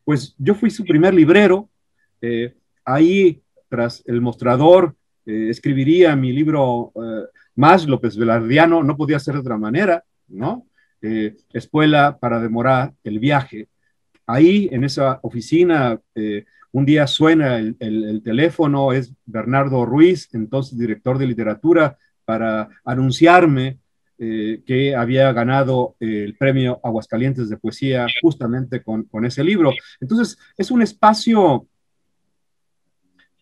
Pues yo fui su primer librero, ahí tras el mostrador escribiría mi libro más López Velardiano, no podía ser de otra manera, ¿no? escuela para demorar el viaje. Ahí en esa oficina, eh, un día suena el, teléfono, es Bernardo Ruiz, entonces director de literatura, para anunciarme eh, que había ganado el premio Aguascalientes de Poesía justamente con, ese libro. Entonces, es un espacio,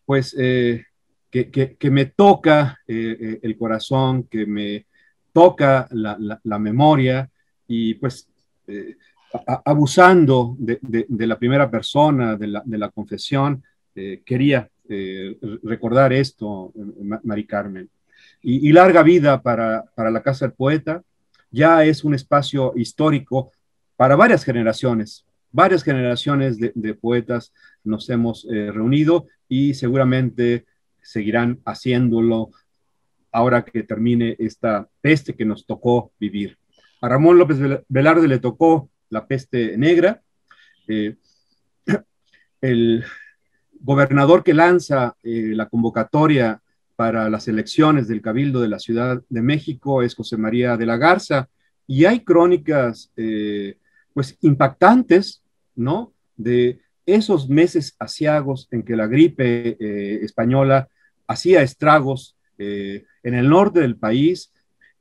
pues, eh, que, me toca el corazón, que me toca la memoria y pues eh, abusando de, la primera persona, de la, confesión, eh, quería eh, recordar esto, Mari Carmen. Y, larga vida para, para, la Casa del Poeta, ya es un espacio histórico para varias generaciones. Varias generaciones de, poetas nos hemos reunido y seguramente seguirán haciéndolo ahora que termine esta peste que nos tocó vivir. A Ramón López Velarde le tocó la peste negra. Eh, el gobernador que lanza eh, la convocatoria para las elecciones del Cabildo de la Ciudad de México es José María de la Garza. Y hay crónicas, eh, pues, impactantes, ¿no? De esos meses asiagos en que la gripe española hacía estragos en el norte del país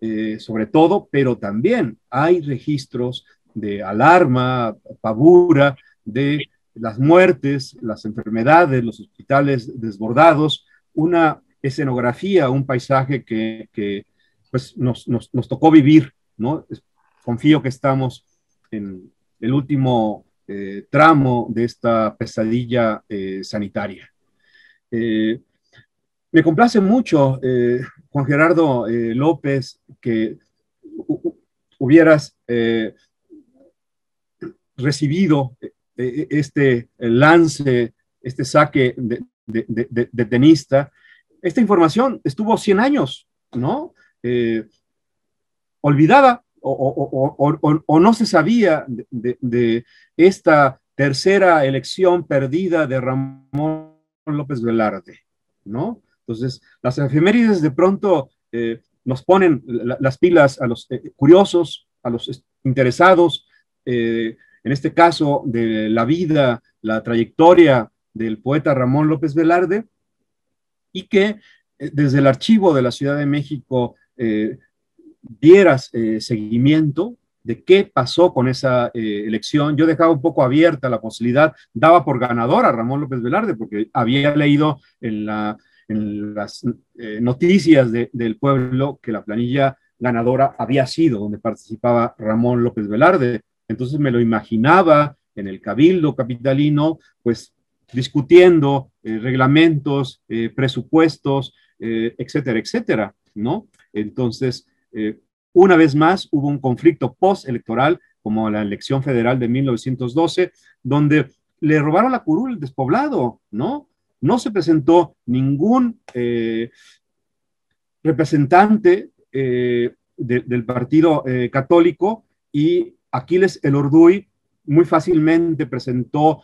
eh, sobre todo, pero también hay registros de alarma, pavura, de las muertes, las enfermedades, los hospitales desbordados, una escenografía, un paisaje que, pues nos, tocó vivir, ¿no? Confío que estamos en el último eh, tramo de esta pesadilla eh, sanitaria. me complace mucho Juan Gerardo eh, López, que hubieras eh, recibido eh, este lance, este saque de, tenista, esta información estuvo 100 años, ¿no? olvidada o, o, no se sabía de, esta tercera elección perdida de Ramón López Velarde, ¿no? Entonces, las efemérides de pronto eh, nos ponen las pilas a los eh, curiosos, a los interesados, eh, en este caso, de la vida, la trayectoria del poeta Ramón López Velarde, y que desde el archivo de la Ciudad de México dieras seguimiento de qué pasó con esa elección. Yo dejaba un poco abierta la posibilidad, daba por ganador a Ramón López Velarde, porque había leído en la en las eh, noticias del pueblo que la planilla ganadora había sido, donde participaba Ramón López Velarde. Entonces me lo imaginaba en el cabildo capitalino, pues discutiendo eh, reglamentos, eh, presupuestos, etcétera, etcétera, ¿no? Entonces, una vez más hubo un conflicto postelectoral como la elección federal de 1912, donde le robaron la curul despoblado, ¿no? no se presentó ningún eh, representante eh, del Partido eh, Católico y Aquiles El Orduy muy fácilmente presentó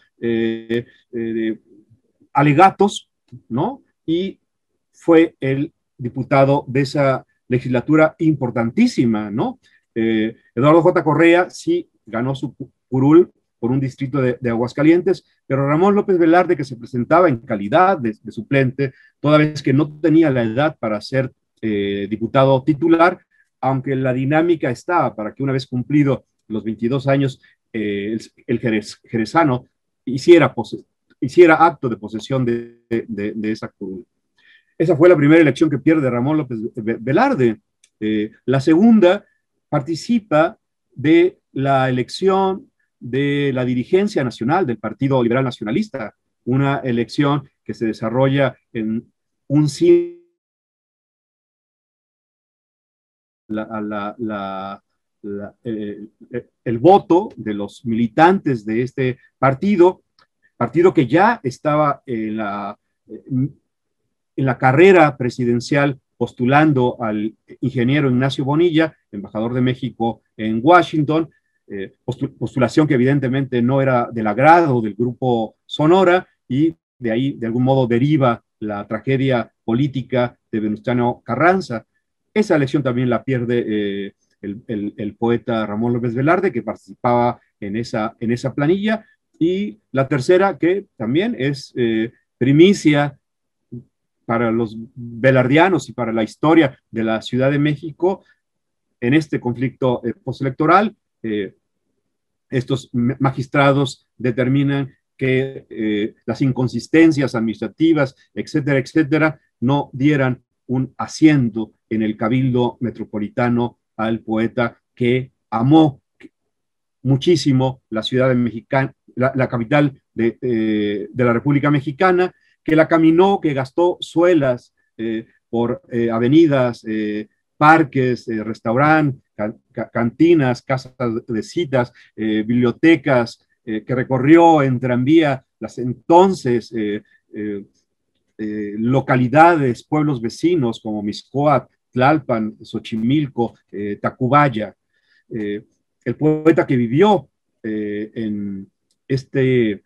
alegatos, ¿no? Y fue el diputado de esa legislatura importantísima, ¿no? Eduardo J. Correa sí ganó su curul por un distrito de, Aguascalientes, pero Ramón López Velarde, que se presentaba en calidad de, suplente, toda vez que no tenía la edad para ser eh, diputado titular, aunque la dinámica estaba para que una vez cumplido los 22 años, eh, el, jerezano hiciera, acto de posesión de, esa comunidad. Esa fue la primera elección que pierde Ramón López Velarde. Eh, la segunda participa de la elección de la dirigencia nacional del Partido Liberal Nacionalista, una elección que se desarrolla en un la, la, eh, eh, el voto de los militantes de este partido, partido que ya estaba en la, eh, en la carrera presidencial postulando al ingeniero Ignacio Bonilla, embajador de México en Washington, eh, postulación que evidentemente no era del agrado del grupo Sonora y de ahí de algún modo deriva la tragedia política de Venustiano Carranza. Esa elección también la pierde eh, el, poeta Ramón López Velarde, que participaba en esa, en esa planilla. Y la tercera, que también es eh, primicia para los velardianos y para la historia de la Ciudad de México en este conflicto postelectoral, eh, estos magistrados determinan que eh, las inconsistencias administrativas, etcétera, etcétera, no dieran un asiento en el cabildo metropolitano al poeta que amó muchísimo la ciudad de mexicana, la, capital eh, de, la República Mexicana, que la caminó, que gastó suelas por avenidas, parques, eh, restaurantes, cantinas, casas de citas, eh, bibliotecas, eh, que recorrió en tranvía las entonces localidades, pueblos vecinos como Miscoat, Tlalpan, Xochimilco, Tacubaya. el poeta que vivió en este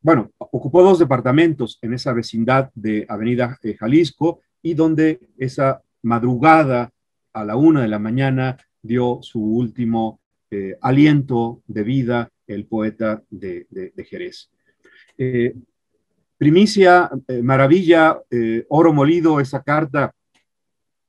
bueno, ocupó dos departamentos en esa vecindad de Avenida Jalisco y donde esa madrugada a la una de la mañana dio su último eh, aliento de vida el poeta de, Jerez. Eh, primicia, eh, maravilla, oro molido, esa carta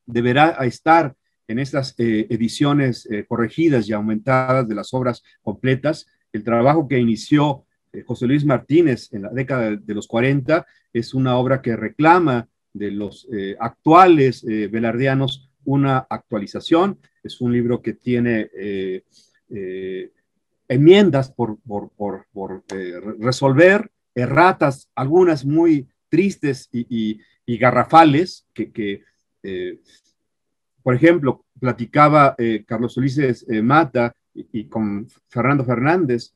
deberá estar en estas ediciones corregidas y aumentadas de las obras completas. El trabajo que inició José Luis Martínez en la década de, de los 40 es una obra que reclama de los eh, actuales eh, velardianos una actualización. Es un libro que tiene eh, enmiendas por, por, resolver, erratas, algunas muy tristes y, garrafales, que, por ejemplo, platicaba Carlos Ulises Mata y con Fernando Fernández.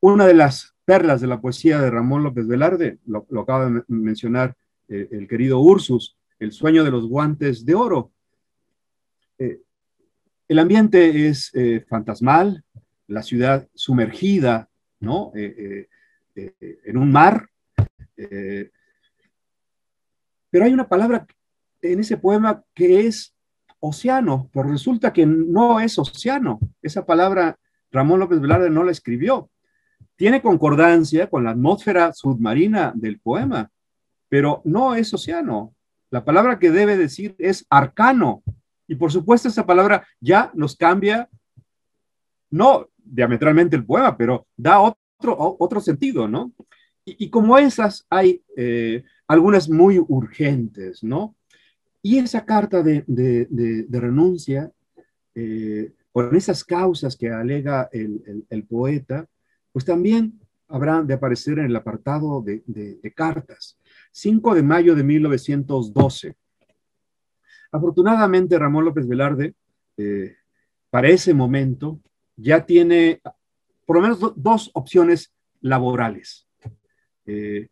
Una de las perlas de la poesía de Ramón López Velarde, lo, acaba de mencionar eh, el querido Ursus, El sueño de los guantes de oro. Eh, el ambiente es eh, fantasmal, la ciudad sumergida, ¿no? en un mar. pero hay una palabra en ese poema que es océano, pero resulta que no es océano. Esa palabra Ramón López Velarde no la escribió, tiene concordancia con la atmósfera submarina del poema, pero no es océano. La palabra que debe decir es arcano. Y por supuesto esa palabra ya nos cambia, no diametralmente el poema, pero da otro, otro sentido, ¿no? Y, como esas hay eh, algunas muy urgentes, ¿no? Y esa carta de, renuncia, eh, con esas causas que alega el poeta, pues también habrán de aparecer en el apartado de, cartas. 5 de mayo de 1912. Afortunadamente, Ramón López Velarde, eh, para ese momento, ya tiene por lo menos dos opciones laborales. Eh,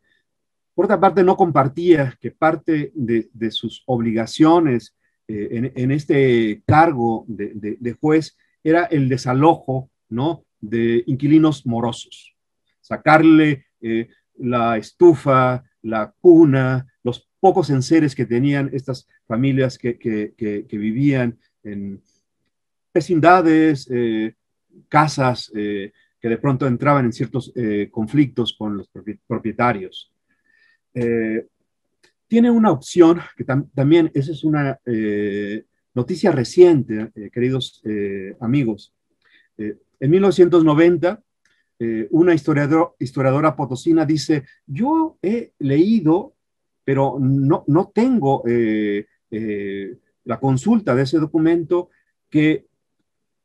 por otra parte, no compartía que parte de, sus obligaciones eh, en, este cargo de, juez era el desalojo ¿no? de inquilinos morosos, sacarle eh, la estufa, la cuna, los pocos enseres que tenían estas familias que, vivían en vecindades, eh, casas eh, que de pronto entraban en ciertos conflictos con los propietarios. tiene una opción que también, esa es una noticia reciente, queridos amigos, en 1990, eh, una historiadora potosina dice, yo he leído, pero no, no tengo eh, eh, la consulta de ese documento, que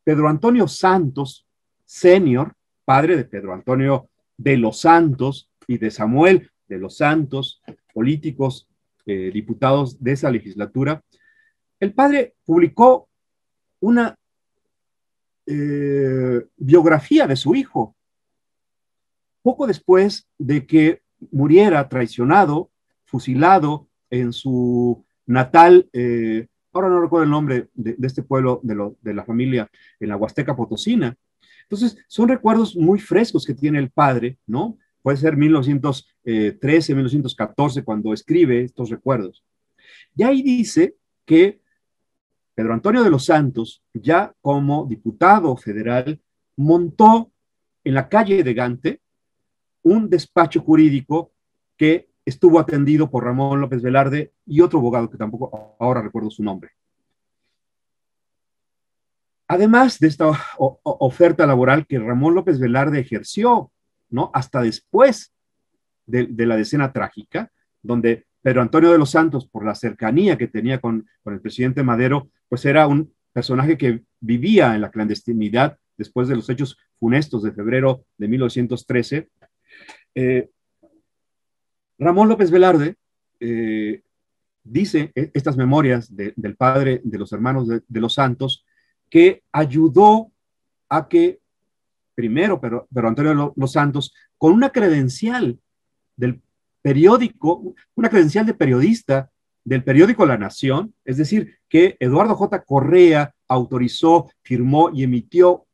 Pedro Antonio Santos, senior, padre de Pedro Antonio de los Santos y de Samuel de los Santos, políticos, diputados de esa legislatura, el padre publicó una eh, biografía de su hijo. Poco después de que muriera traicionado, fusilado en su natal, eh, ahora no recuerdo el nombre de, este pueblo, de, de, la familia en la Huasteca Potosina. Entonces, son recuerdos muy frescos que tiene el padre, ¿no? Puede ser 1913, 1914, eh, cuando escribe estos recuerdos. Y ahí dice que Pedro Antonio de los Santos, ya como diputado federal, montó en la calle de Gante un despacho jurídico que estuvo atendido por Ramón López Velarde y otro abogado que tampoco ahora recuerdo su nombre. Además de esta oferta laboral que Ramón López Velarde ejerció, ¿no? Hasta después de, de la decena trágica, donde pero Antonio de los Santos, por la cercanía que tenía con, el presidente Madero, pues era un personaje que vivía en la clandestinidad después de los hechos funestos de febrero de 1913. Eh, Ramón López Velarde eh, dice e, estas memorias del padre de los hermanos de, los santos que ayudó a que primero, pero, pero Antonio de los Santos, con una credencial del, periódico, una credencial de periodista del periódico La Nación, es decir, que Eduardo J. Correa autorizó, firmó y emitió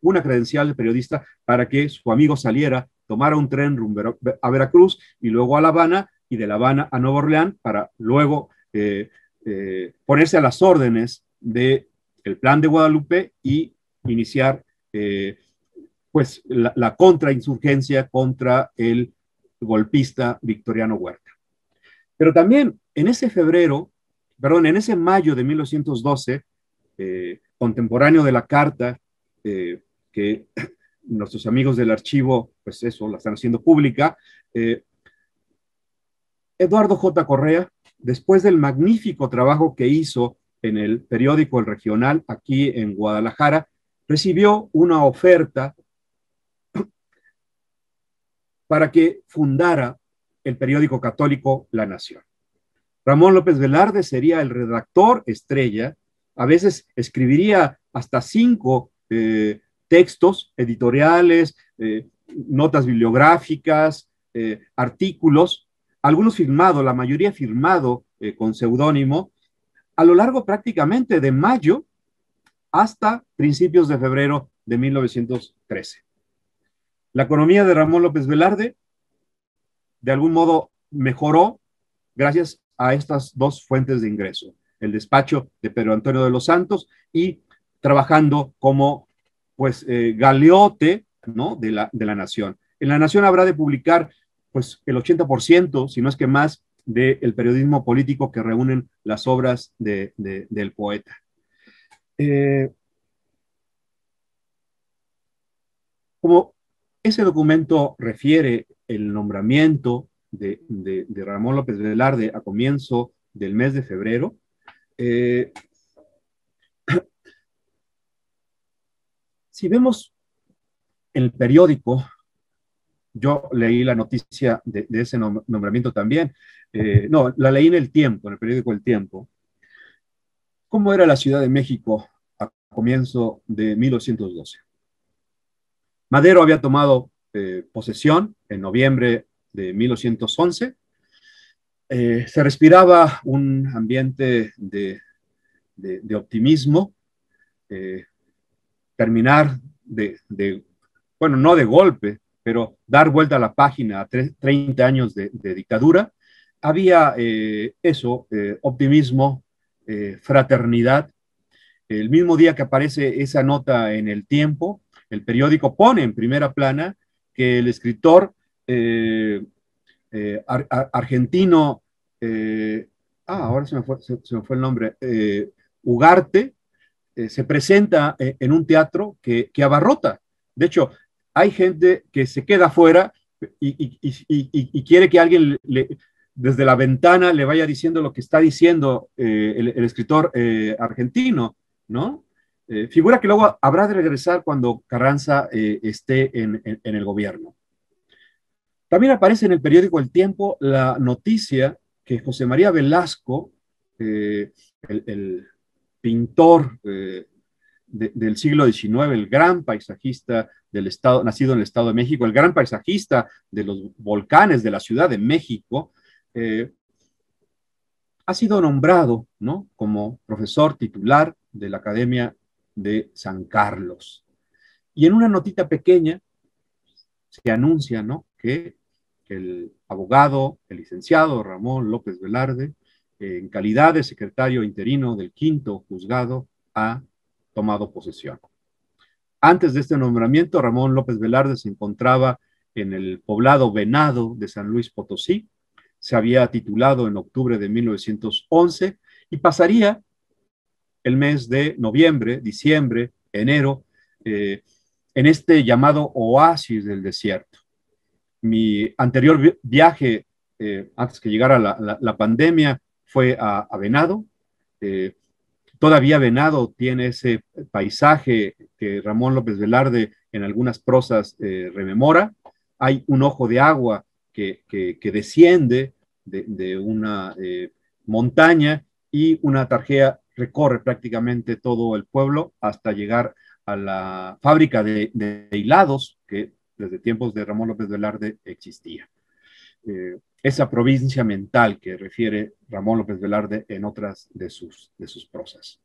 una credencial de periodista para que su amigo saliera, tomara un tren rumbo a Veracruz y luego a La Habana y de La Habana a Nueva Orleans para luego eh, eh, ponerse a las órdenes del el plan de Guadalupe y iniciar eh, pues la, la contrainsurgencia contra el golpista Victoriano Huerta. Pero también en ese febrero, perdón, en ese mayo de 1912, eh, contemporáneo de la carta eh, que nuestros amigos del archivo, pues eso, la están haciendo pública, eh, Eduardo J. Correa, después del magnífico trabajo que hizo en el periódico El Regional aquí en Guadalajara, recibió una oferta para que fundara el periódico católico La Nación. Ramón López Velarde sería el redactor estrella, a veces escribiría hasta cinco eh, textos editoriales, eh, notas bibliográficas, eh, artículos, algunos firmados, la mayoría firmado con seudónimo, a lo largo prácticamente de mayo hasta principios de febrero de 1913. La economía de Ramón López Velarde, de algún modo, mejoró gracias a estas dos fuentes de ingreso, el despacho de Pedro Antonio de los Santos y trabajando como pues eh, galeote ¿no? de, la, nación. En la nación habrá de publicar pues el 80%, si no es que más, del periodismo político que reúnen las obras del poeta. Eh, como ese documento refiere el nombramiento de, Ramón López Velarde a comienzo del mes de febrero. Eh, si vemos el periódico, yo leí la noticia de, ese nombramiento también, eh, no, la leí en el tiempo, en el periódico El Tiempo. ¿Cómo era la Ciudad de México a comienzo de 1812? Madero había tomado eh, posesión en noviembre de 1911. Eh, se respiraba un ambiente de, optimismo, eh, terminar de, de, bueno, no de golpe, pero dar vuelta a la página a 30 años de, dictadura. Había eso, optimismo, fraternidad. El mismo día que aparece esa nota en el tiempo, el periódico pone en primera plana que el escritor eh, eh, argentino, eh, ah, ahora se me fue, el nombre, Ugarte, se presenta en un teatro que, abarrota. De hecho, hay gente que se queda afuera y, quiere que alguien desde la ventana le vaya diciendo lo que está diciendo el, escritor argentino, ¿no? Eh, figura que luego habrá de regresar cuando Carranza eh, esté en, el gobierno. También aparece en el periódico El Tiempo la noticia que José María Velasco, eh, el, pintor del siglo XIX, el gran paisajista del estado, nacido en el Estado de México, el gran paisajista de los volcanes de la Ciudad de México, ha sido nombrado como profesor titular de la Academia de San Carlos. Y en una notita pequeña se anuncia que el abogado, el licenciado Ramón López Velarde, eh, en calidad de secretario interino del quinto juzgado, ha tomado posesión. Antes de este nombramiento, Ramón López Velarde se encontraba en el poblado Venado de San Luis Potosí, se había titulado en octubre de 1911 y pasaría el mes de noviembre, diciembre, enero, eh, en este llamado oasis del desierto. Mi anterior viaje, eh, antes que llegara la, pandemia, fue a, Venado. Eh, todavía Venado tiene ese paisaje que Ramón López Velarde en algunas prosas rememora. Hay un ojo de agua que, desciende de, una montaña y una tarjea recorre prácticamente todo el pueblo hasta llegar a la fábrica de, hilados que desde tiempos de Ramón López Velarde existía. Eh, esa provincia mental que refiere Ramón López Velarde en otras de sus, de sus prosas.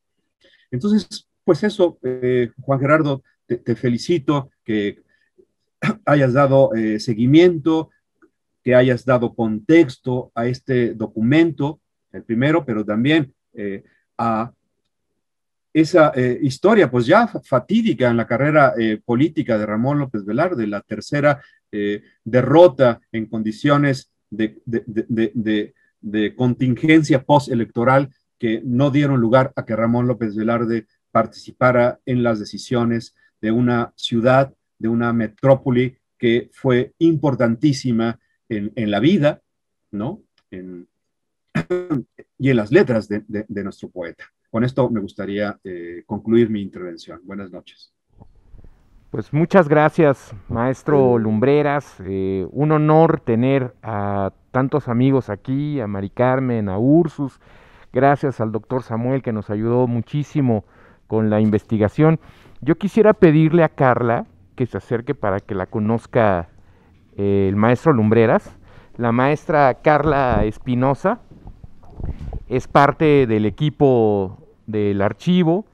Entonces, pues eso, eh, Juan Gerardo, te, felicito que hayas dado eh, seguimiento, que hayas dado contexto a este documento, el primero, pero también esa eh, historia, pues ya fatídica en la carrera eh, política de Ramón López Velarde, la tercera eh, derrota en condiciones de, contingencia postelectoral que no dieron lugar a que Ramón López Velarde participara en las decisiones de una ciudad, de una metrópoli que fue importantísima en, en la vida, ¿no? y en las letras de, nuestro poeta. Con esto me gustaría eh, concluir mi intervención. Buenas noches. Pues muchas gracias, maestro Lumbreras. Eh, un honor tener a tantos amigos aquí, a Mari Carmen, a Ursus. Gracias al doctor Samuel que nos ayudó muchísimo con la investigación. Yo quisiera pedirle a Carla que se acerque para que la conozca eh, el maestro Lumbreras, la maestra Carla Espinosa es parte del equipo del archivo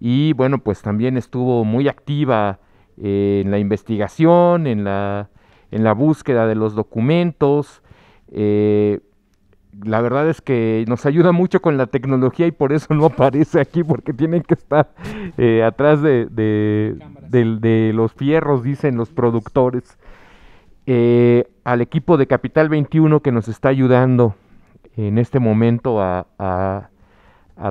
y bueno, pues también estuvo muy activa eh, en la investigación, en la, en la búsqueda de los documentos. Eh, la verdad es que nos ayuda mucho con la tecnología y por eso no aparece aquí, porque tienen que estar eh, atrás de, de, los fierros, dicen los productores. al equipo de Capital 21 que nos está ayudando en este momento a,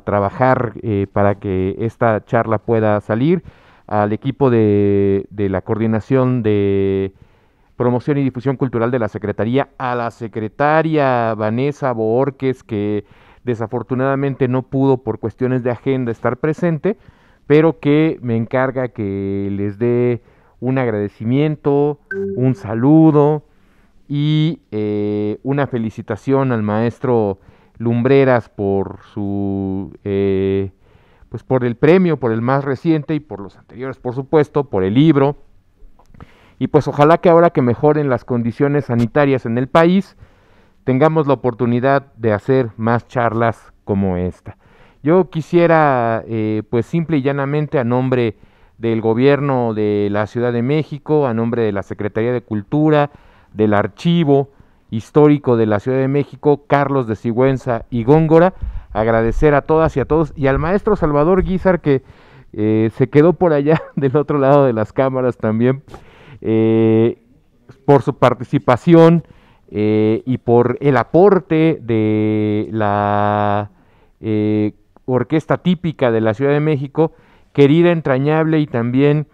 trabajar eh, para que esta charla pueda salir, al equipo de, la coordinación de promoción y difusión cultural de la Secretaría, a la secretaria Vanessa Borques, que desafortunadamente no pudo por cuestiones de agenda estar presente, pero que me encarga que les dé un agradecimiento, un saludo, y eh, una felicitación al maestro Lumbreras por su eh, pues por el premio, por el más reciente y por los anteriores, por supuesto, por el libro. Y pues ojalá que ahora que mejoren las condiciones sanitarias en el país, tengamos la oportunidad de hacer más charlas como esta. Yo quisiera, eh, pues simple y llanamente, a nombre del gobierno de la Ciudad de México, a nombre de la Secretaría de Cultura, del Archivo Histórico de la Ciudad de México, Carlos de Sigüenza y Góngora. Agradecer a todas y a todos y al maestro Salvador Guizar que eh, se quedó por allá del otro lado de las cámaras también, eh, por su participación eh, y por el aporte de la orquesta típica de la Ciudad de México, querida, entrañable y también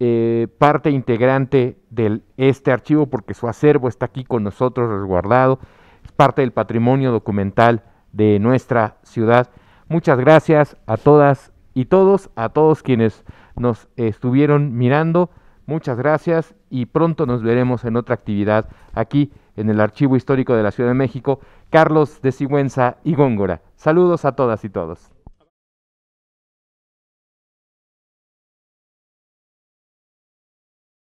eh, parte integrante de este archivo porque su acervo está aquí con nosotros resguardado, es parte del patrimonio documental de nuestra ciudad. Muchas gracias a todas y todos, a todos quienes nos estuvieron mirando. Muchas gracias y pronto nos veremos en otra actividad aquí en el Archivo Histórico de la Ciudad de México. Carlos de Sigüenza y Góngora. Saludos a todas y todos.